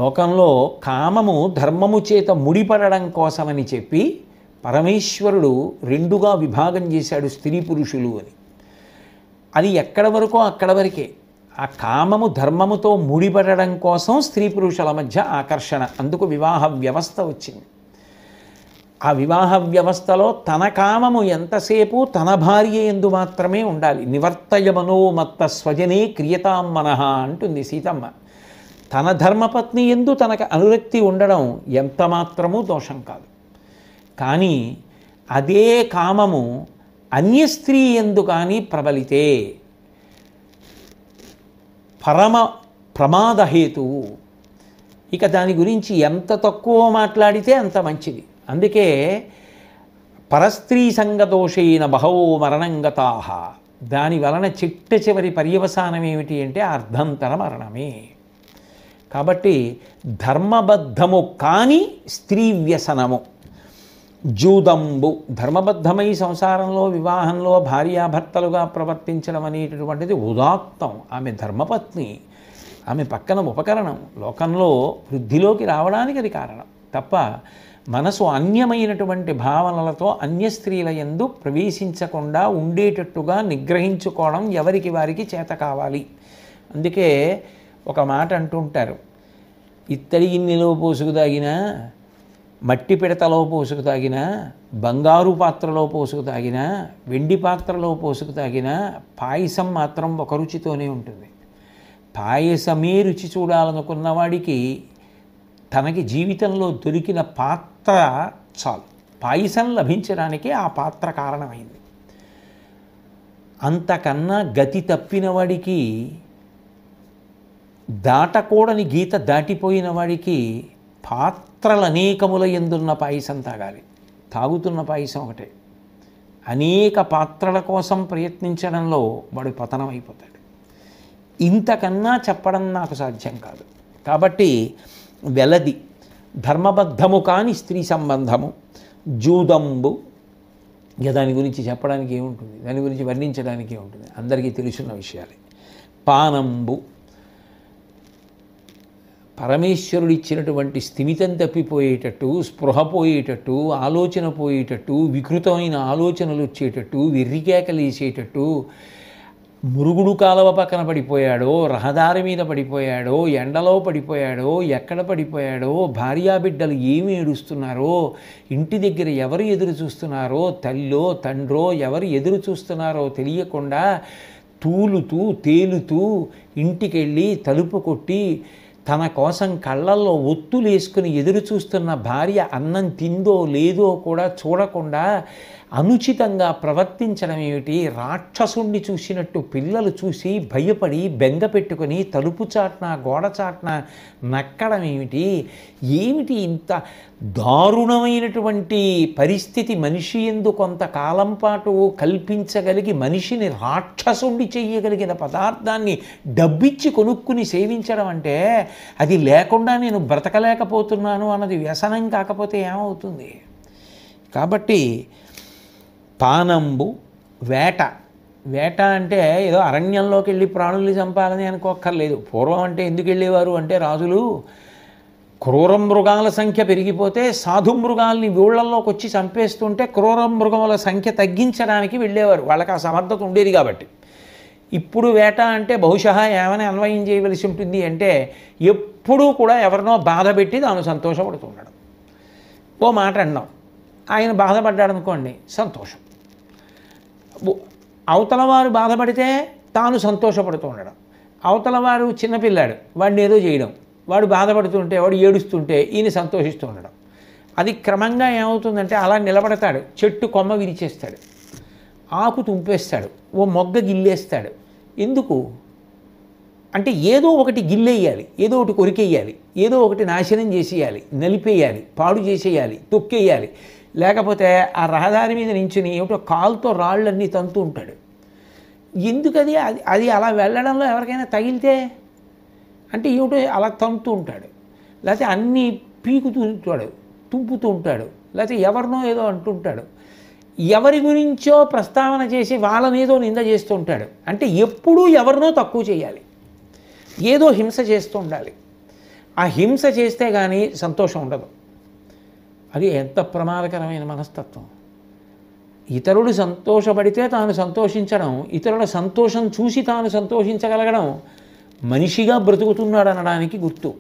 లోకంలో కామము ధర్మము చేత ముడిపడడం కోసమని చెప్పి పరమేశ్వరుడు రెండుగా విభాగం చేశాడు స్త్రీ పురుషులు అని అది ఎక్కడ వరకో అక్కడ వరకే ఆ కామము ధర్మముతో ముడిపడడం కోసం స్త్రీ పురుషుల మధ్య ఆకర్షణ అందుకు వివాహ వ్యవస్థ వచ్చింది ఆ వివాహ వ్యవస్థలో తన కామము ఎంతసేపు తన భార్య ఎందు మాత్రమే ఉండాలి నివర్తయ మనోమత్త స్వజనే క్రియతాం మనహ అంటుంది సీతమ్మ తన ధర్మపత్ని ఎందు తనకు అనురక్తి ఉండడం ఎంత మాత్రమూ దోషం కాదు కానీ అదే కామము అన్య స్త్రీ ఎందు కానీ ప్రబలితే పరమ హేతువు ఇక దాని గురించి ఎంత తక్కువ మాట్లాడితే అంత మంచిది అందుకే పరస్త్రీ సంగదోషైన బహవో మరణంగతా దాని వలన చిట్ట చివరి పర్యవసానం ఏమిటి అంటే అర్ధంతర మరణమే కాబట్టి ధర్మబద్ధము కాని స్త్రీ వ్యసనము జూదంబు ధర్మబద్ధమై సంసారంలో వివాహంలో భార్యాభర్తలుగా ప్రవర్తించడం అనేటటువంటిది ఉదాత్తం ఆమె ధర్మపత్ని ఆమె పక్కన ఉపకరణం లోకంలో వృద్ధిలోకి రావడానికి అది కారణం తప్ప మనసు అన్యమైనటువంటి భావనలతో అన్య స్త్రీల ఎందు ప్రవేశించకుండా ఉండేటట్టుగా నిగ్రహించుకోవడం ఎవరికి వారికి చేత కావాలి అందుకే ఒక మాట అంటుంటారు ఇత్తడి గిన్నెలో పోసుకు తాగినా మట్టి పిడతలో పోసుకు తాగినా బంగారు పాత్రలో పోసుకు తాగినా వెండి పాత్రలో పోసుకు తాగినా పాయసం మాత్రం ఒక రుచితోనే ఉంటుంది పాయసమే రుచి చూడాలనుకున్నవాడికి తనకి జీవితంలో దొరికిన పాత్ర చాలు పాయసం లభించడానికి ఆ పాత్ర కారణమైంది అంతకన్నా గతి తప్పిన వాడికి దాటకూడని గీత దాటిపోయిన వాడికి పాత్ర పాత్రలు అనేకముల ఎందున్న పాయసం తాగాలి తాగుతున్న పాయసం ఒకటే అనేక పాత్రల కోసం ప్రయత్నించడంలో వాడు పతనం అయిపోతాడు ఇంతకన్నా చెప్పడం నాకు సాధ్యం కాదు కాబట్టి వెలది ధర్మబద్ధము కాని స్త్రీ సంబంధము జూదంబు ఇక దాని గురించి చెప్పడానికి ఏముంటుంది దాని గురించి వర్ణించడానికి ఏముంటుంది అందరికీ తెలుసున్న విషయాలే పానంబు పరమేశ్వరుడు ఇచ్చినటువంటి స్థిమితం తప్పిపోయేటట్టు స్పృహ పోయేటట్టు ఆలోచన పోయేటట్టు వికృతమైన ఆలోచనలు వచ్చేటట్టు వెర్రికేకలేసేటట్టు మురుగుడు కాలువ పక్కన పడిపోయాడో రహదారి మీద పడిపోయాడో ఎండలో పడిపోయాడో ఎక్కడ పడిపోయాడో భార్యాబిడ్డలు ఏమి ఏడుస్తున్నారో ఇంటి దగ్గర ఎవరు ఎదురు చూస్తున్నారో తల్లో తండ్రో ఎవరు ఎదురు చూస్తున్నారో తెలియకుండా తూలుతూ తేలుతూ ఇంటికెళ్ళి తలుపు కొట్టి తన కోసం కళ్ళల్లో వేసుకుని ఎదురు చూస్తున్న భార్య అన్నం తిందో లేదో కూడా చూడకుండా అనుచితంగా ప్రవర్తించడం ఏమిటి రాక్షసుణ్ణి చూసినట్టు పిల్లలు చూసి భయపడి బెంగ పెట్టుకొని తలుపు చాట్న గోడ చాట్న నక్కడం ఏమిటి ఏమిటి ఇంత దారుణమైనటువంటి పరిస్థితి మనిషి ఎందు కొంతకాలం పాటు కల్పించగలిగి మనిషిని రాక్షసుండి చేయగలిగిన పదార్థాన్ని డబ్బిచ్చి కొనుక్కుని సేవించడం అంటే అది లేకుండా నేను బ్రతకలేకపోతున్నాను అన్నది వ్యసనం కాకపోతే ఏమవుతుంది కాబట్టి పానంబు వేట వేట అంటే ఏదో అరణ్యంలోకి వెళ్ళి ప్రాణుల్ని చంపాలని అనుకోక్కర్లేదు పూర్వం అంటే ఎందుకు వెళ్ళేవారు అంటే రాజులు క్రూర మృగాల సంఖ్య పెరిగిపోతే సాధు మృగాల్ని వీళ్లల్లోకి వచ్చి చంపేస్తుంటే క్రూర మృగముల సంఖ్య తగ్గించడానికి వెళ్ళేవారు వాళ్ళకి ఆ సమర్థత ఉండేది కాబట్టి ఇప్పుడు వేట అంటే బహుశా ఏమని అన్వయం చేయవలసి ఉంటుంది అంటే ఎప్పుడూ కూడా ఎవరినో బాధ పెట్టి తాను సంతోషపడుతున్నాడు ఓ మాట అన్నాం ఆయన బాధపడ్డాడు అనుకోండి సంతోషం అవతల వారు బాధపడితే తాను సంతోషపడుతూ ఉండడం అవతల వారు చిన్నపిల్లాడు వాడిని ఏదో చేయడం వాడు బాధపడుతుంటే వాడు ఏడుస్తుంటే ఈయన సంతోషిస్తూ ఉండడం అది క్రమంగా ఏమవుతుందంటే అలా నిలబడతాడు చెట్టు కొమ్మ విరిచేస్తాడు ఆకు తుంపేస్తాడు ఓ మొగ్గ గిల్లేస్తాడు ఎందుకు అంటే ఏదో ఒకటి గిల్లేయాలి ఏదో ఒకటి కొరికేయాలి ఏదో ఒకటి నాశనం చేసేయాలి నలిపేయాలి పాడు చేసేయాలి తొక్కేయాలి లేకపోతే ఆ రహదారి మీద నించుని ఏమిటో కాలుతో రాళ్ళన్నీ తంతూ ఉంటాడు ఎందుకది అది అది అలా వెళ్ళడంలో ఎవరికైనా తగిలితే అంటే ఏమిటో అలా తంతూ ఉంటాడు లేకపోతే అన్నీ పీకుతూ ఉంటాడు తుంపుతూ ఉంటాడు లేకపోతే ఎవరినో ఏదో అంటుంటాడు ఎవరి గురించో ప్రస్తావన చేసి వాళ్ళనేదో నింద చేస్తూ ఉంటాడు అంటే ఎప్పుడూ ఎవరినో తక్కువ చేయాలి ఏదో హింస చేస్తూ ఉండాలి ఆ హింస చేస్తే కానీ సంతోషం ఉండదు అది ఎంత ప్రమాదకరమైన మనస్తత్వం ఇతరుడు సంతోషపడితే తాను సంతోషించడం ఇతరుల సంతోషం చూసి తాను సంతోషించగలగడం మనిషిగా బ్రతుకుతున్నాడు అనడానికి గుర్తు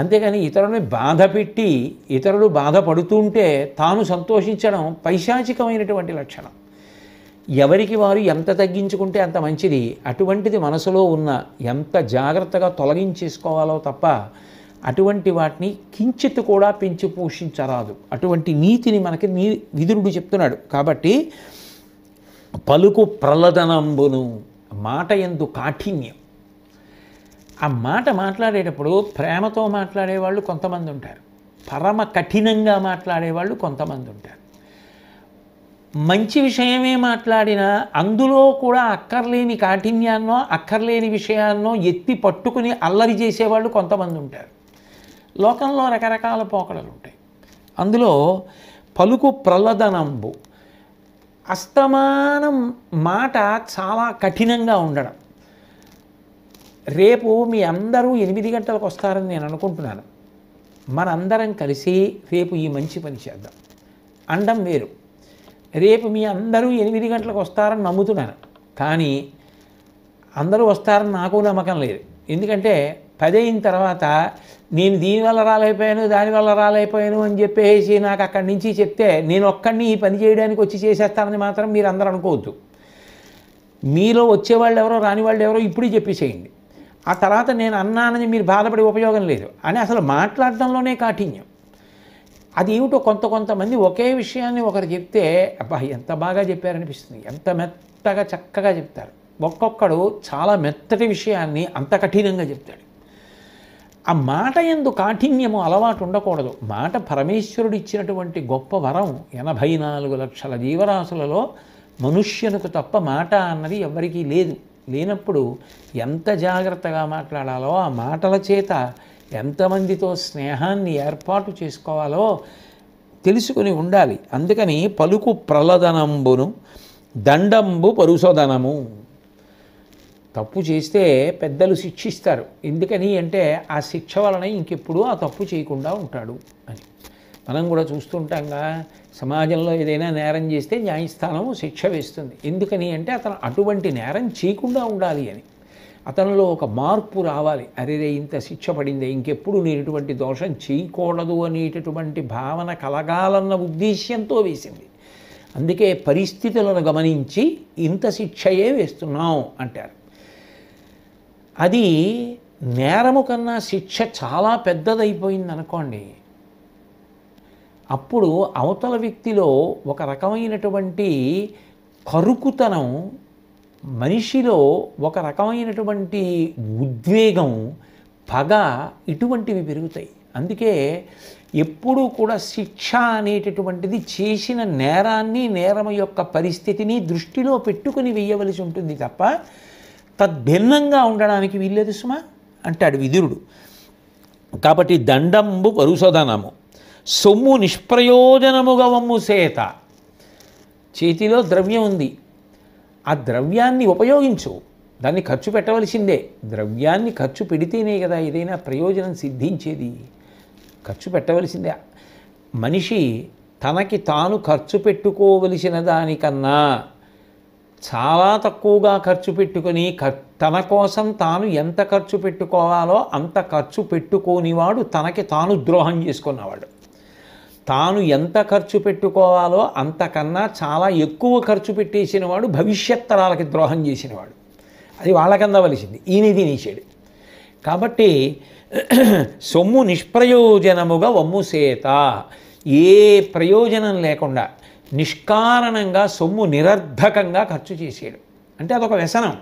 అంతేగాని ఇతరులని బాధ పెట్టి ఇతరులు బాధపడుతుంటే తాను సంతోషించడం పైశాచికమైనటువంటి లక్షణం ఎవరికి వారు ఎంత తగ్గించుకుంటే అంత మంచిది అటువంటిది మనసులో ఉన్న ఎంత జాగ్రత్తగా తొలగించేసుకోవాలో తప్ప అటువంటి వాటిని కించిత్ కూడా పెంచి పోషించరాదు అటువంటి నీతిని మనకి నీ విధుడు చెప్తున్నాడు కాబట్టి పలుకు ప్రలదనంబును మాట ఎందు కాఠిన్యం ఆ మాట మాట్లాడేటప్పుడు ప్రేమతో మాట్లాడేవాళ్ళు కొంతమంది ఉంటారు పరమ కఠినంగా మాట్లాడేవాళ్ళు కొంతమంది ఉంటారు మంచి విషయమే మాట్లాడినా అందులో కూడా అక్కర్లేని కాఠిన్యాన్నో అక్కర్లేని విషయాన్నో ఎత్తి పట్టుకుని అల్లరి చేసేవాళ్ళు కొంతమంది ఉంటారు లోకంలో రకరకాల పోకడలు ఉంటాయి అందులో పలుకు ప్రలదనంబు అస్తమానం మాట చాలా కఠినంగా ఉండడం రేపు మీ అందరూ ఎనిమిది గంటలకు వస్తారని నేను అనుకుంటున్నాను మనందరం కలిసి రేపు ఈ మంచి పని చేద్దాం అండం వేరు రేపు మీ అందరూ ఎనిమిది గంటలకు వస్తారని నమ్ముతున్నాను కానీ అందరూ వస్తారని నాకు నమ్మకం లేదు ఎందుకంటే పది అయిన తర్వాత నేను దీనివల్ల రాలైపోయాను దానివల్ల రాలైపోయాను అని చెప్పేసి నాకు అక్కడి నుంచి చెప్తే నేను ఒక్కడిని ఈ పని చేయడానికి వచ్చి చేసేస్తానని మాత్రం మీరు అందరూ అనుకోవద్దు మీలో వచ్చేవాళ్ళు ఎవరో రాని వాళ్ళు ఎవరో ఇప్పుడు చెప్పేసేయండి ఆ తర్వాత నేను అన్నానని మీరు బాధపడే ఉపయోగం లేదు అని అసలు మాట్లాడడంలోనే కాఠిన్యం అది ఏమిటో కొంత కొంతమంది ఒకే విషయాన్ని ఒకరు చెప్తే అబ్బా ఎంత బాగా చెప్పారనిపిస్తుంది ఎంత మెత్తగా చక్కగా చెప్తారు ఒక్కొక్కడు చాలా మెత్తటి విషయాన్ని అంత కఠినంగా చెప్తాడు ఆ మాట ఎందు కాఠిన్యము అలవాటు ఉండకూడదు మాట పరమేశ్వరుడు ఇచ్చినటువంటి గొప్ప వరం ఎనభై నాలుగు లక్షల జీవరాశులలో మనుష్యులకు తప్ప మాట అన్నది ఎవరికీ లేదు లేనప్పుడు ఎంత జాగ్రత్తగా మాట్లాడాలో ఆ మాటల చేత ఎంతమందితో స్నేహాన్ని ఏర్పాటు చేసుకోవాలో తెలుసుకుని ఉండాలి అందుకని పలుకు ప్రలదనంబును దండంబు పరుశోధనము తప్పు చేస్తే పెద్దలు శిక్షిస్తారు ఎందుకని అంటే ఆ శిక్ష వలన ఇంకెప్పుడు ఆ తప్పు చేయకుండా ఉంటాడు అని మనం కూడా చూస్తుంటాంగా సమాజంలో ఏదైనా నేరం చేస్తే న్యాయస్థానం శిక్ష వేస్తుంది ఎందుకని అంటే అతను అటువంటి నేరం చేయకుండా ఉండాలి అని అతనిలో ఒక మార్పు రావాలి అరే ఇంత శిక్ష పడిందే ఇంకెప్పుడు నేను ఇటువంటి దోషం చేయకూడదు అనేటటువంటి భావన కలగాలన్న ఉద్దేశ్యంతో వేసింది అందుకే పరిస్థితులను గమనించి ఇంత శిక్షయే వేస్తున్నాం అంటారు అది నేరము కన్నా శిక్ష చాలా పెద్దదైపోయింది అనుకోండి అప్పుడు అవతల వ్యక్తిలో ఒక రకమైనటువంటి కరుకుతనం మనిషిలో ఒక రకమైనటువంటి ఉద్వేగం పగ ఇటువంటివి పెరుగుతాయి అందుకే ఎప్పుడూ కూడా శిక్ష అనేటటువంటిది చేసిన నేరాన్ని నేరం యొక్క పరిస్థితిని దృష్టిలో పెట్టుకుని వేయవలసి ఉంటుంది తప్ప తద్భిన్నంగా ఉండడానికి వీల్లేదు సుమా అంటాడు విదురుడు కాబట్టి దండంబు పరుశోధనము సొమ్ము నిష్ప్రయోజనముగా వమ్ము సేత చేతిలో ద్రవ్యం ఉంది ఆ ద్రవ్యాన్ని ఉపయోగించు దాన్ని ఖర్చు పెట్టవలసిందే ద్రవ్యాన్ని ఖర్చు పెడితేనే కదా ఏదైనా ప్రయోజనం సిద్ధించేది ఖర్చు పెట్టవలసిందే మనిషి తనకి తాను ఖర్చు పెట్టుకోవలసిన దానికన్నా చాలా తక్కువగా ఖర్చు పెట్టుకొని తన కోసం తాను ఎంత ఖర్చు పెట్టుకోవాలో అంత ఖర్చు పెట్టుకోనివాడు తనకి తాను ద్రోహం చేసుకున్నవాడు తాను ఎంత ఖర్చు పెట్టుకోవాలో అంతకన్నా చాలా ఎక్కువ ఖర్చు పెట్టేసిన వాడు భవిష్యత్ తరాలకి ద్రోహం చేసినవాడు అది వాళ్ళకందవలసింది ఈయన తినేసాడు కాబట్టి సొమ్ము నిష్ప్రయోజనముగా వమ్ము సేత ఏ ప్రయోజనం లేకుండా నిష్కారణంగా సొమ్ము నిరర్ధకంగా ఖర్చు చేసేయడం అంటే అదొక వ్యసనం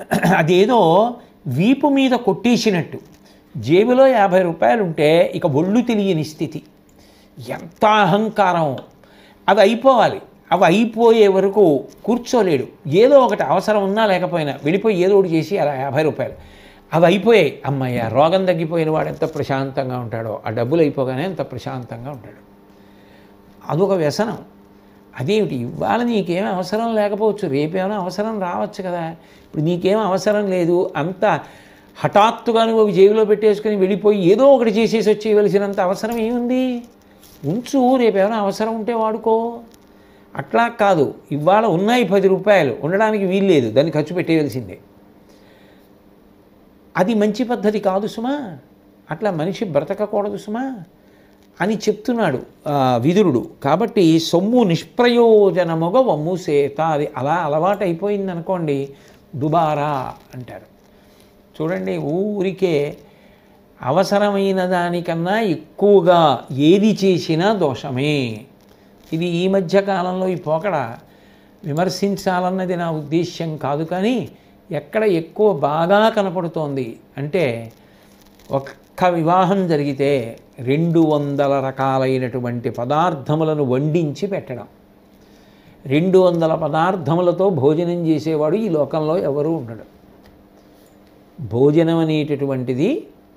అదేదో వీపు మీద కొట్టేసినట్టు జేబులో యాభై రూపాయలు ఉంటే ఇక ఒళ్ళు తెలియని స్థితి ఎంత అహంకారం అది అయిపోవాలి అవి అయిపోయే వరకు కూర్చోలేడు ఏదో ఒకటి అవసరం ఉన్నా లేకపోయినా వెళ్ళిపోయి ఏదో ఒకటి చేసి అలా యాభై రూపాయలు అవి అయిపోయాయి అమ్మయ్య రోగం తగ్గిపోయిన వాడు ఎంత ప్రశాంతంగా ఉంటాడో ఆ డబ్బులు అయిపోగానే ఎంత ప్రశాంతంగా ఉంటాడు అదొక వ్యసనం అదేమిటి ఇవాళ నీకేం అవసరం లేకపోవచ్చు రేపేమైనా అవసరం రావచ్చు కదా ఇప్పుడు నీకేం అవసరం లేదు అంత హఠాత్తుగా నువ్వు జేబులో పెట్టేసుకుని వెళ్ళిపోయి ఏదో ఒకటి చేసేసి వచ్చేయవలసినంత అవసరం ఏముంది ఉంచు రేపేమైనా అవసరం ఉంటే వాడుకో అట్లా కాదు ఇవాళ ఉన్నాయి పది రూపాయలు ఉండడానికి వీల్లేదు దాన్ని ఖర్చు పెట్టేయవలసిందే అది మంచి పద్ధతి కాదు సుమా అట్లా మనిషి బ్రతకకూడదు సుమా అని చెప్తున్నాడు విదురుడు కాబట్టి సొమ్ము నిష్ప్రయోజనముగా వమ్ము సేత అది అలా అలవాటు అయిపోయింది అనుకోండి దుబారా అంటారు చూడండి ఊరికే అవసరమైన దానికన్నా ఎక్కువగా ఏది చేసినా దోషమే ఇది ఈ మధ్య కాలంలో ఈ పోకడ విమర్శించాలన్నది నా ఉద్దేశ్యం కాదు కానీ ఎక్కడ ఎక్కువ బాగా కనపడుతోంది అంటే ఒక్క వివాహం జరిగితే రెండు వందల రకాలైనటువంటి పదార్థములను వండించి పెట్టడం రెండు వందల పదార్థములతో భోజనం చేసేవాడు ఈ లోకంలో ఎవరూ ఉండడు భోజనం అనేటటువంటిది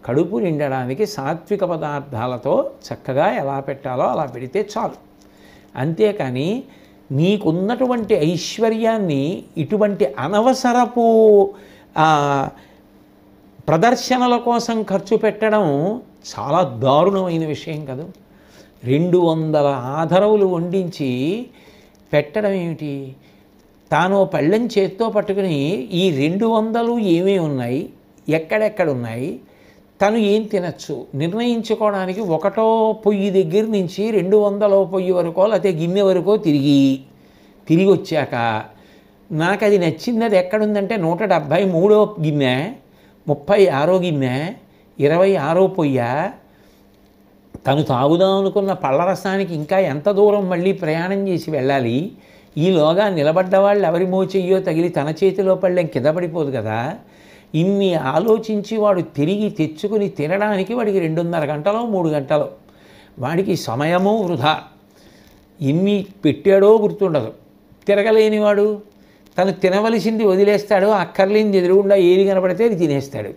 కడుపు నిండడానికి సాత్విక పదార్థాలతో చక్కగా ఎలా పెట్టాలో అలా పెడితే చాలు అంతేకాని నీకున్నటువంటి ఐశ్వర్యాన్ని ఇటువంటి అనవసరపు ప్రదర్శనల కోసం ఖర్చు పెట్టడం చాలా దారుణమైన విషయం కదా రెండు వందల ఆధరవులు వండించి పెట్టడం ఏమిటి తాను పళ్ళెం చేత్తో పట్టుకుని ఈ రెండు వందలు ఏమీ ఉన్నాయి ఎక్కడెక్కడ ఉన్నాయి తను ఏం తినచ్చు నిర్ణయించుకోవడానికి ఒకటో పొయ్యి దగ్గర నుంచి రెండు వందలో పొయ్యి వరకో లేకపోతే గిన్నె వరకో తిరిగి తిరిగి వచ్చాక నాకు అది నచ్చింది అది ఎక్కడుందంటే నూట డెబ్భై మూడో గిన్నె ముప్పై ఆరో గిన్నె ఇరవై ఆరో పొయ్య తను తాగుదాం అనుకున్న పళ్ళరసానికి ఇంకా ఎంత దూరం మళ్ళీ ప్రయాణం చేసి వెళ్ళాలి ఈలోగా నిలబడ్డ వాళ్ళు ఎవరి మోచెయ్యో తగిలి తన చేతిలో పళ్ళెం కిందపడిపోదు కదా ఇన్ని ఆలోచించి వాడు తిరిగి తెచ్చుకుని తినడానికి వాడికి రెండున్నర గంటలో మూడు గంటలో వాడికి సమయము వృధా ఇన్ని పెట్టాడో గుర్తుండదు తిరగలేనివాడు తను తినవలసింది వదిలేస్తాడు అక్కర్లేని ఎదురుగుండా ఏది కనపడితే అది తినేస్తాడు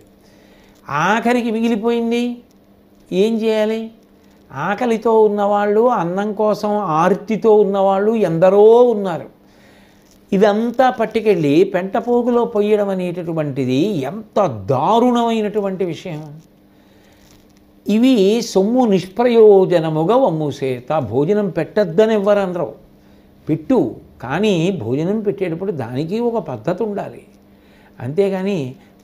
ఆఖరికి మిగిలిపోయింది ఏం చేయాలి ఆకలితో ఉన్నవాళ్ళు అన్నం కోసం ఆర్తితో ఉన్నవాళ్ళు ఎందరో ఉన్నారు ఇదంతా పట్టుకెళ్ళి పెంటపోగులో పొయ్యడం అనేటటువంటిది ఎంత దారుణమైనటువంటి విషయం ఇవి సొమ్ము నిష్ప్రయోజనముగా వమ్మూసేత భోజనం పెట్టద్దని అందరూ పెట్టు కానీ భోజనం పెట్టేటప్పుడు దానికి ఒక పద్ధతి ఉండాలి అంతేగాని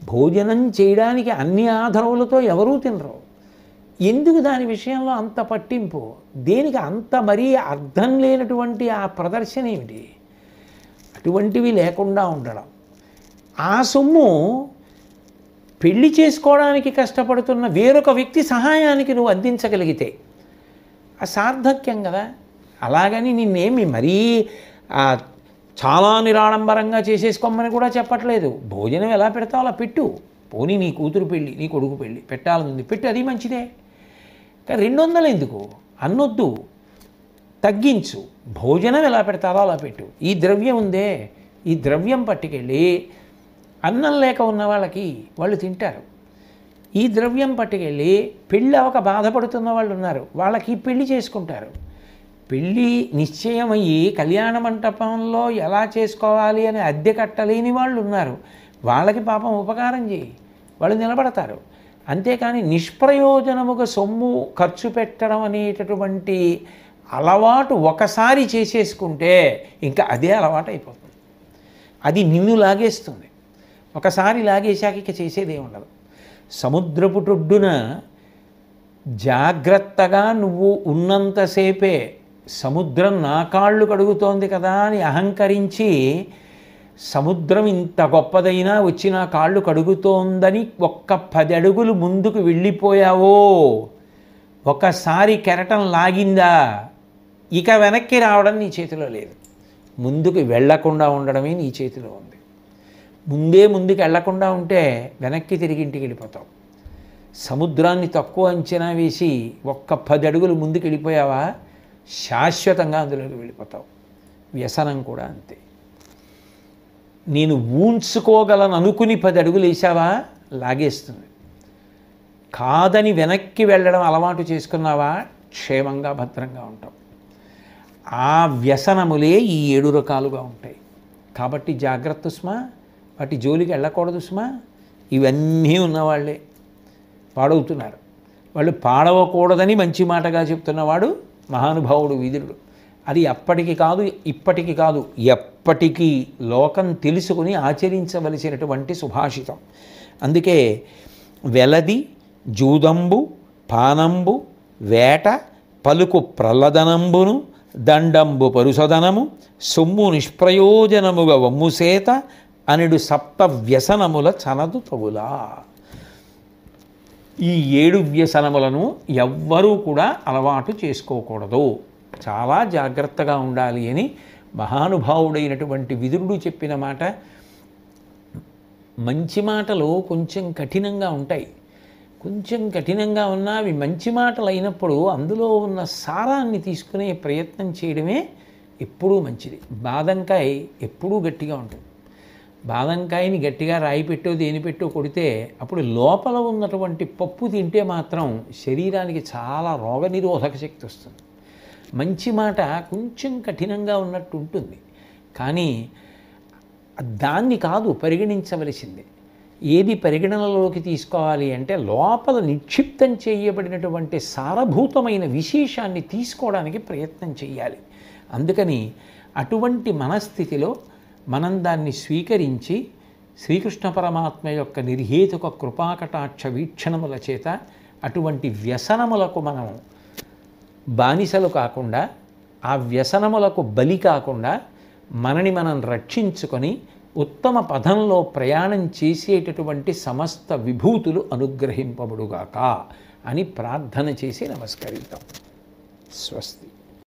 భోజనం చేయడానికి అన్ని ఆధారములతో ఎవరూ తినరు ఎందుకు దాని విషయంలో అంత పట్టింపు దేనికి అంత మరీ అర్థం లేనటువంటి ఆ ప్రదర్శన ఏమిటి అటువంటివి లేకుండా ఉండడం ఆ సొమ్ము పెళ్లి చేసుకోవడానికి కష్టపడుతున్న వేరొక వ్యక్తి సహాయానికి నువ్వు అందించగలిగితే ఆ సార్థక్యం కదా అలాగని నిన్నేమి మరీ ఆ చాలా నిరాడంబరంగా చేసేసుకోమని కూడా చెప్పట్లేదు భోజనం ఎలా పెడతావు అలా పెట్టు పోనీ నీ కూతురు పెళ్ళి నీ కొడుకు పెళ్ళి పెట్టాలనుంది పెట్టు అది మంచిదే కానీ రెండు వందలు ఎందుకు అన్నొద్దు తగ్గించు భోజనం ఎలా పెడతారో అలా పెట్టు ఈ ద్రవ్యం ఉందే ఈ ద్రవ్యం పట్టుకెళ్ళి అన్నం లేక ఉన్న వాళ్ళకి వాళ్ళు తింటారు ఈ ద్రవ్యం పట్టుకెళ్ళి పెళ్ళి అవక బాధపడుతున్న వాళ్ళు ఉన్నారు వాళ్ళకి పెళ్లి చేసుకుంటారు పెళ్ళి నిశ్చయమయ్యి కళ్యాణ మంటపంలో ఎలా చేసుకోవాలి అని అద్దె కట్టలేని వాళ్ళు ఉన్నారు వాళ్ళకి పాపం ఉపకారం చేయి వాళ్ళు నిలబడతారు అంతేకాని నిష్ప్రయోజనముగా సొమ్ము ఖర్చు పెట్టడం అనేటటువంటి అలవాటు ఒకసారి చేసేసుకుంటే ఇంకా అదే అలవాటు అయిపోతుంది అది నిన్ను లాగేస్తుంది ఒకసారి లాగేశాక ఇక చేసేదే ఉండదు సముద్రపు టొడ్డున జాగ్రత్తగా నువ్వు ఉన్నంతసేపే సముద్రం నా కాళ్ళు కడుగుతోంది కదా అని అహంకరించి సముద్రం ఇంత గొప్పదైనా వచ్చి నా కాళ్ళు కడుగుతోందని ఒక్క పది అడుగులు ముందుకు వెళ్ళిపోయావో ఒకసారి కెరటం లాగిందా ఇక వెనక్కి రావడం నీ చేతిలో లేదు ముందుకు వెళ్లకుండా ఉండడమే నీ చేతిలో ఉంది ముందే ముందుకు వెళ్లకుండా ఉంటే వెనక్కి తిరిగి ఇంటికి వెళ్ళిపోతావు సముద్రాన్ని తక్కువ అంచనా వేసి ఒక్క పది అడుగులు ముందుకు వెళ్ళిపోయావా శాశ్వతంగా అందులోకి వెళ్ళిపోతావు వ్యసనం కూడా అంతే నేను ఊంచుకోగలను అనుకుని పది అడుగులు వేసావా లాగేస్తుంది కాదని వెనక్కి వెళ్ళడం అలవాటు చేసుకున్నావా క్షేమంగా భద్రంగా ఉంటాం ఆ వ్యసనములే ఈ ఏడు రకాలుగా ఉంటాయి కాబట్టి జాగ్రత్త సుమా వాటి జోలికి వెళ్ళకూడదు సుమా ఇవన్నీ ఉన్నవాళ్ళే పాడవుతున్నారు వాళ్ళు పాడవకూడదని మంచి మాటగా చెప్తున్నవాడు మహానుభావుడు విధుడు అది అప్పటికి కాదు ఇప్పటికి కాదు ఎప్పటికీ లోకం తెలుసుకుని ఆచరించవలసినటువంటి సుభాషితం అందుకే వెలది జూదంబు పానంబు వేట పలుకు ప్రలదనంబును దండంబు పరుసదనము సొమ్ము నిష్ప్రయోజనముగా వమ్ముసేత అనిడు సప్త వ్యసనముల చనదు తవులా ఈ ఏడు వ్యసనములను ఎవ్వరూ కూడా అలవాటు చేసుకోకూడదు చాలా జాగ్రత్తగా ఉండాలి అని మహానుభావుడైనటువంటి విదురుడు చెప్పిన మాట మంచి మాటలు కొంచెం కఠినంగా ఉంటాయి కొంచెం కఠినంగా ఉన్నా అవి మంచి మాటలు అయినప్పుడు అందులో ఉన్న సారాన్ని తీసుకునే ప్రయత్నం చేయడమే ఎప్పుడూ మంచిది బాదంకాయ ఎప్పుడూ గట్టిగా ఉంటుంది బాదంకాయని గట్టిగా రాయి పెట్టో దేని పెట్టో కొడితే అప్పుడు లోపల ఉన్నటువంటి పప్పు తింటే మాత్రం శరీరానికి చాలా రోగనిరోధక శక్తి వస్తుంది మంచి మాట కొంచెం కఠినంగా ఉన్నట్టు ఉంటుంది కానీ దాన్ని కాదు పరిగణించవలసింది ఏది పరిగణనలోకి తీసుకోవాలి అంటే లోపల నిక్షిప్తం చేయబడినటువంటి సారభూతమైన విశేషాన్ని తీసుకోవడానికి ప్రయత్నం చేయాలి అందుకని అటువంటి మనస్థితిలో మనం దాన్ని స్వీకరించి శ్రీకృష్ణ పరమాత్మ యొక్క నిర్హేతుక కృపాకటాక్ష వీక్షణముల చేత అటువంటి వ్యసనములకు మనం బానిసలు కాకుండా ఆ వ్యసనములకు బలి కాకుండా మనని మనం రక్షించుకొని ఉత్తమ పదంలో ప్రయాణం చేసేటటువంటి సమస్త విభూతులు అనుగ్రహింపబడుగాక అని ప్రార్థన చేసి నమస్కరిద్దాం స్వస్తి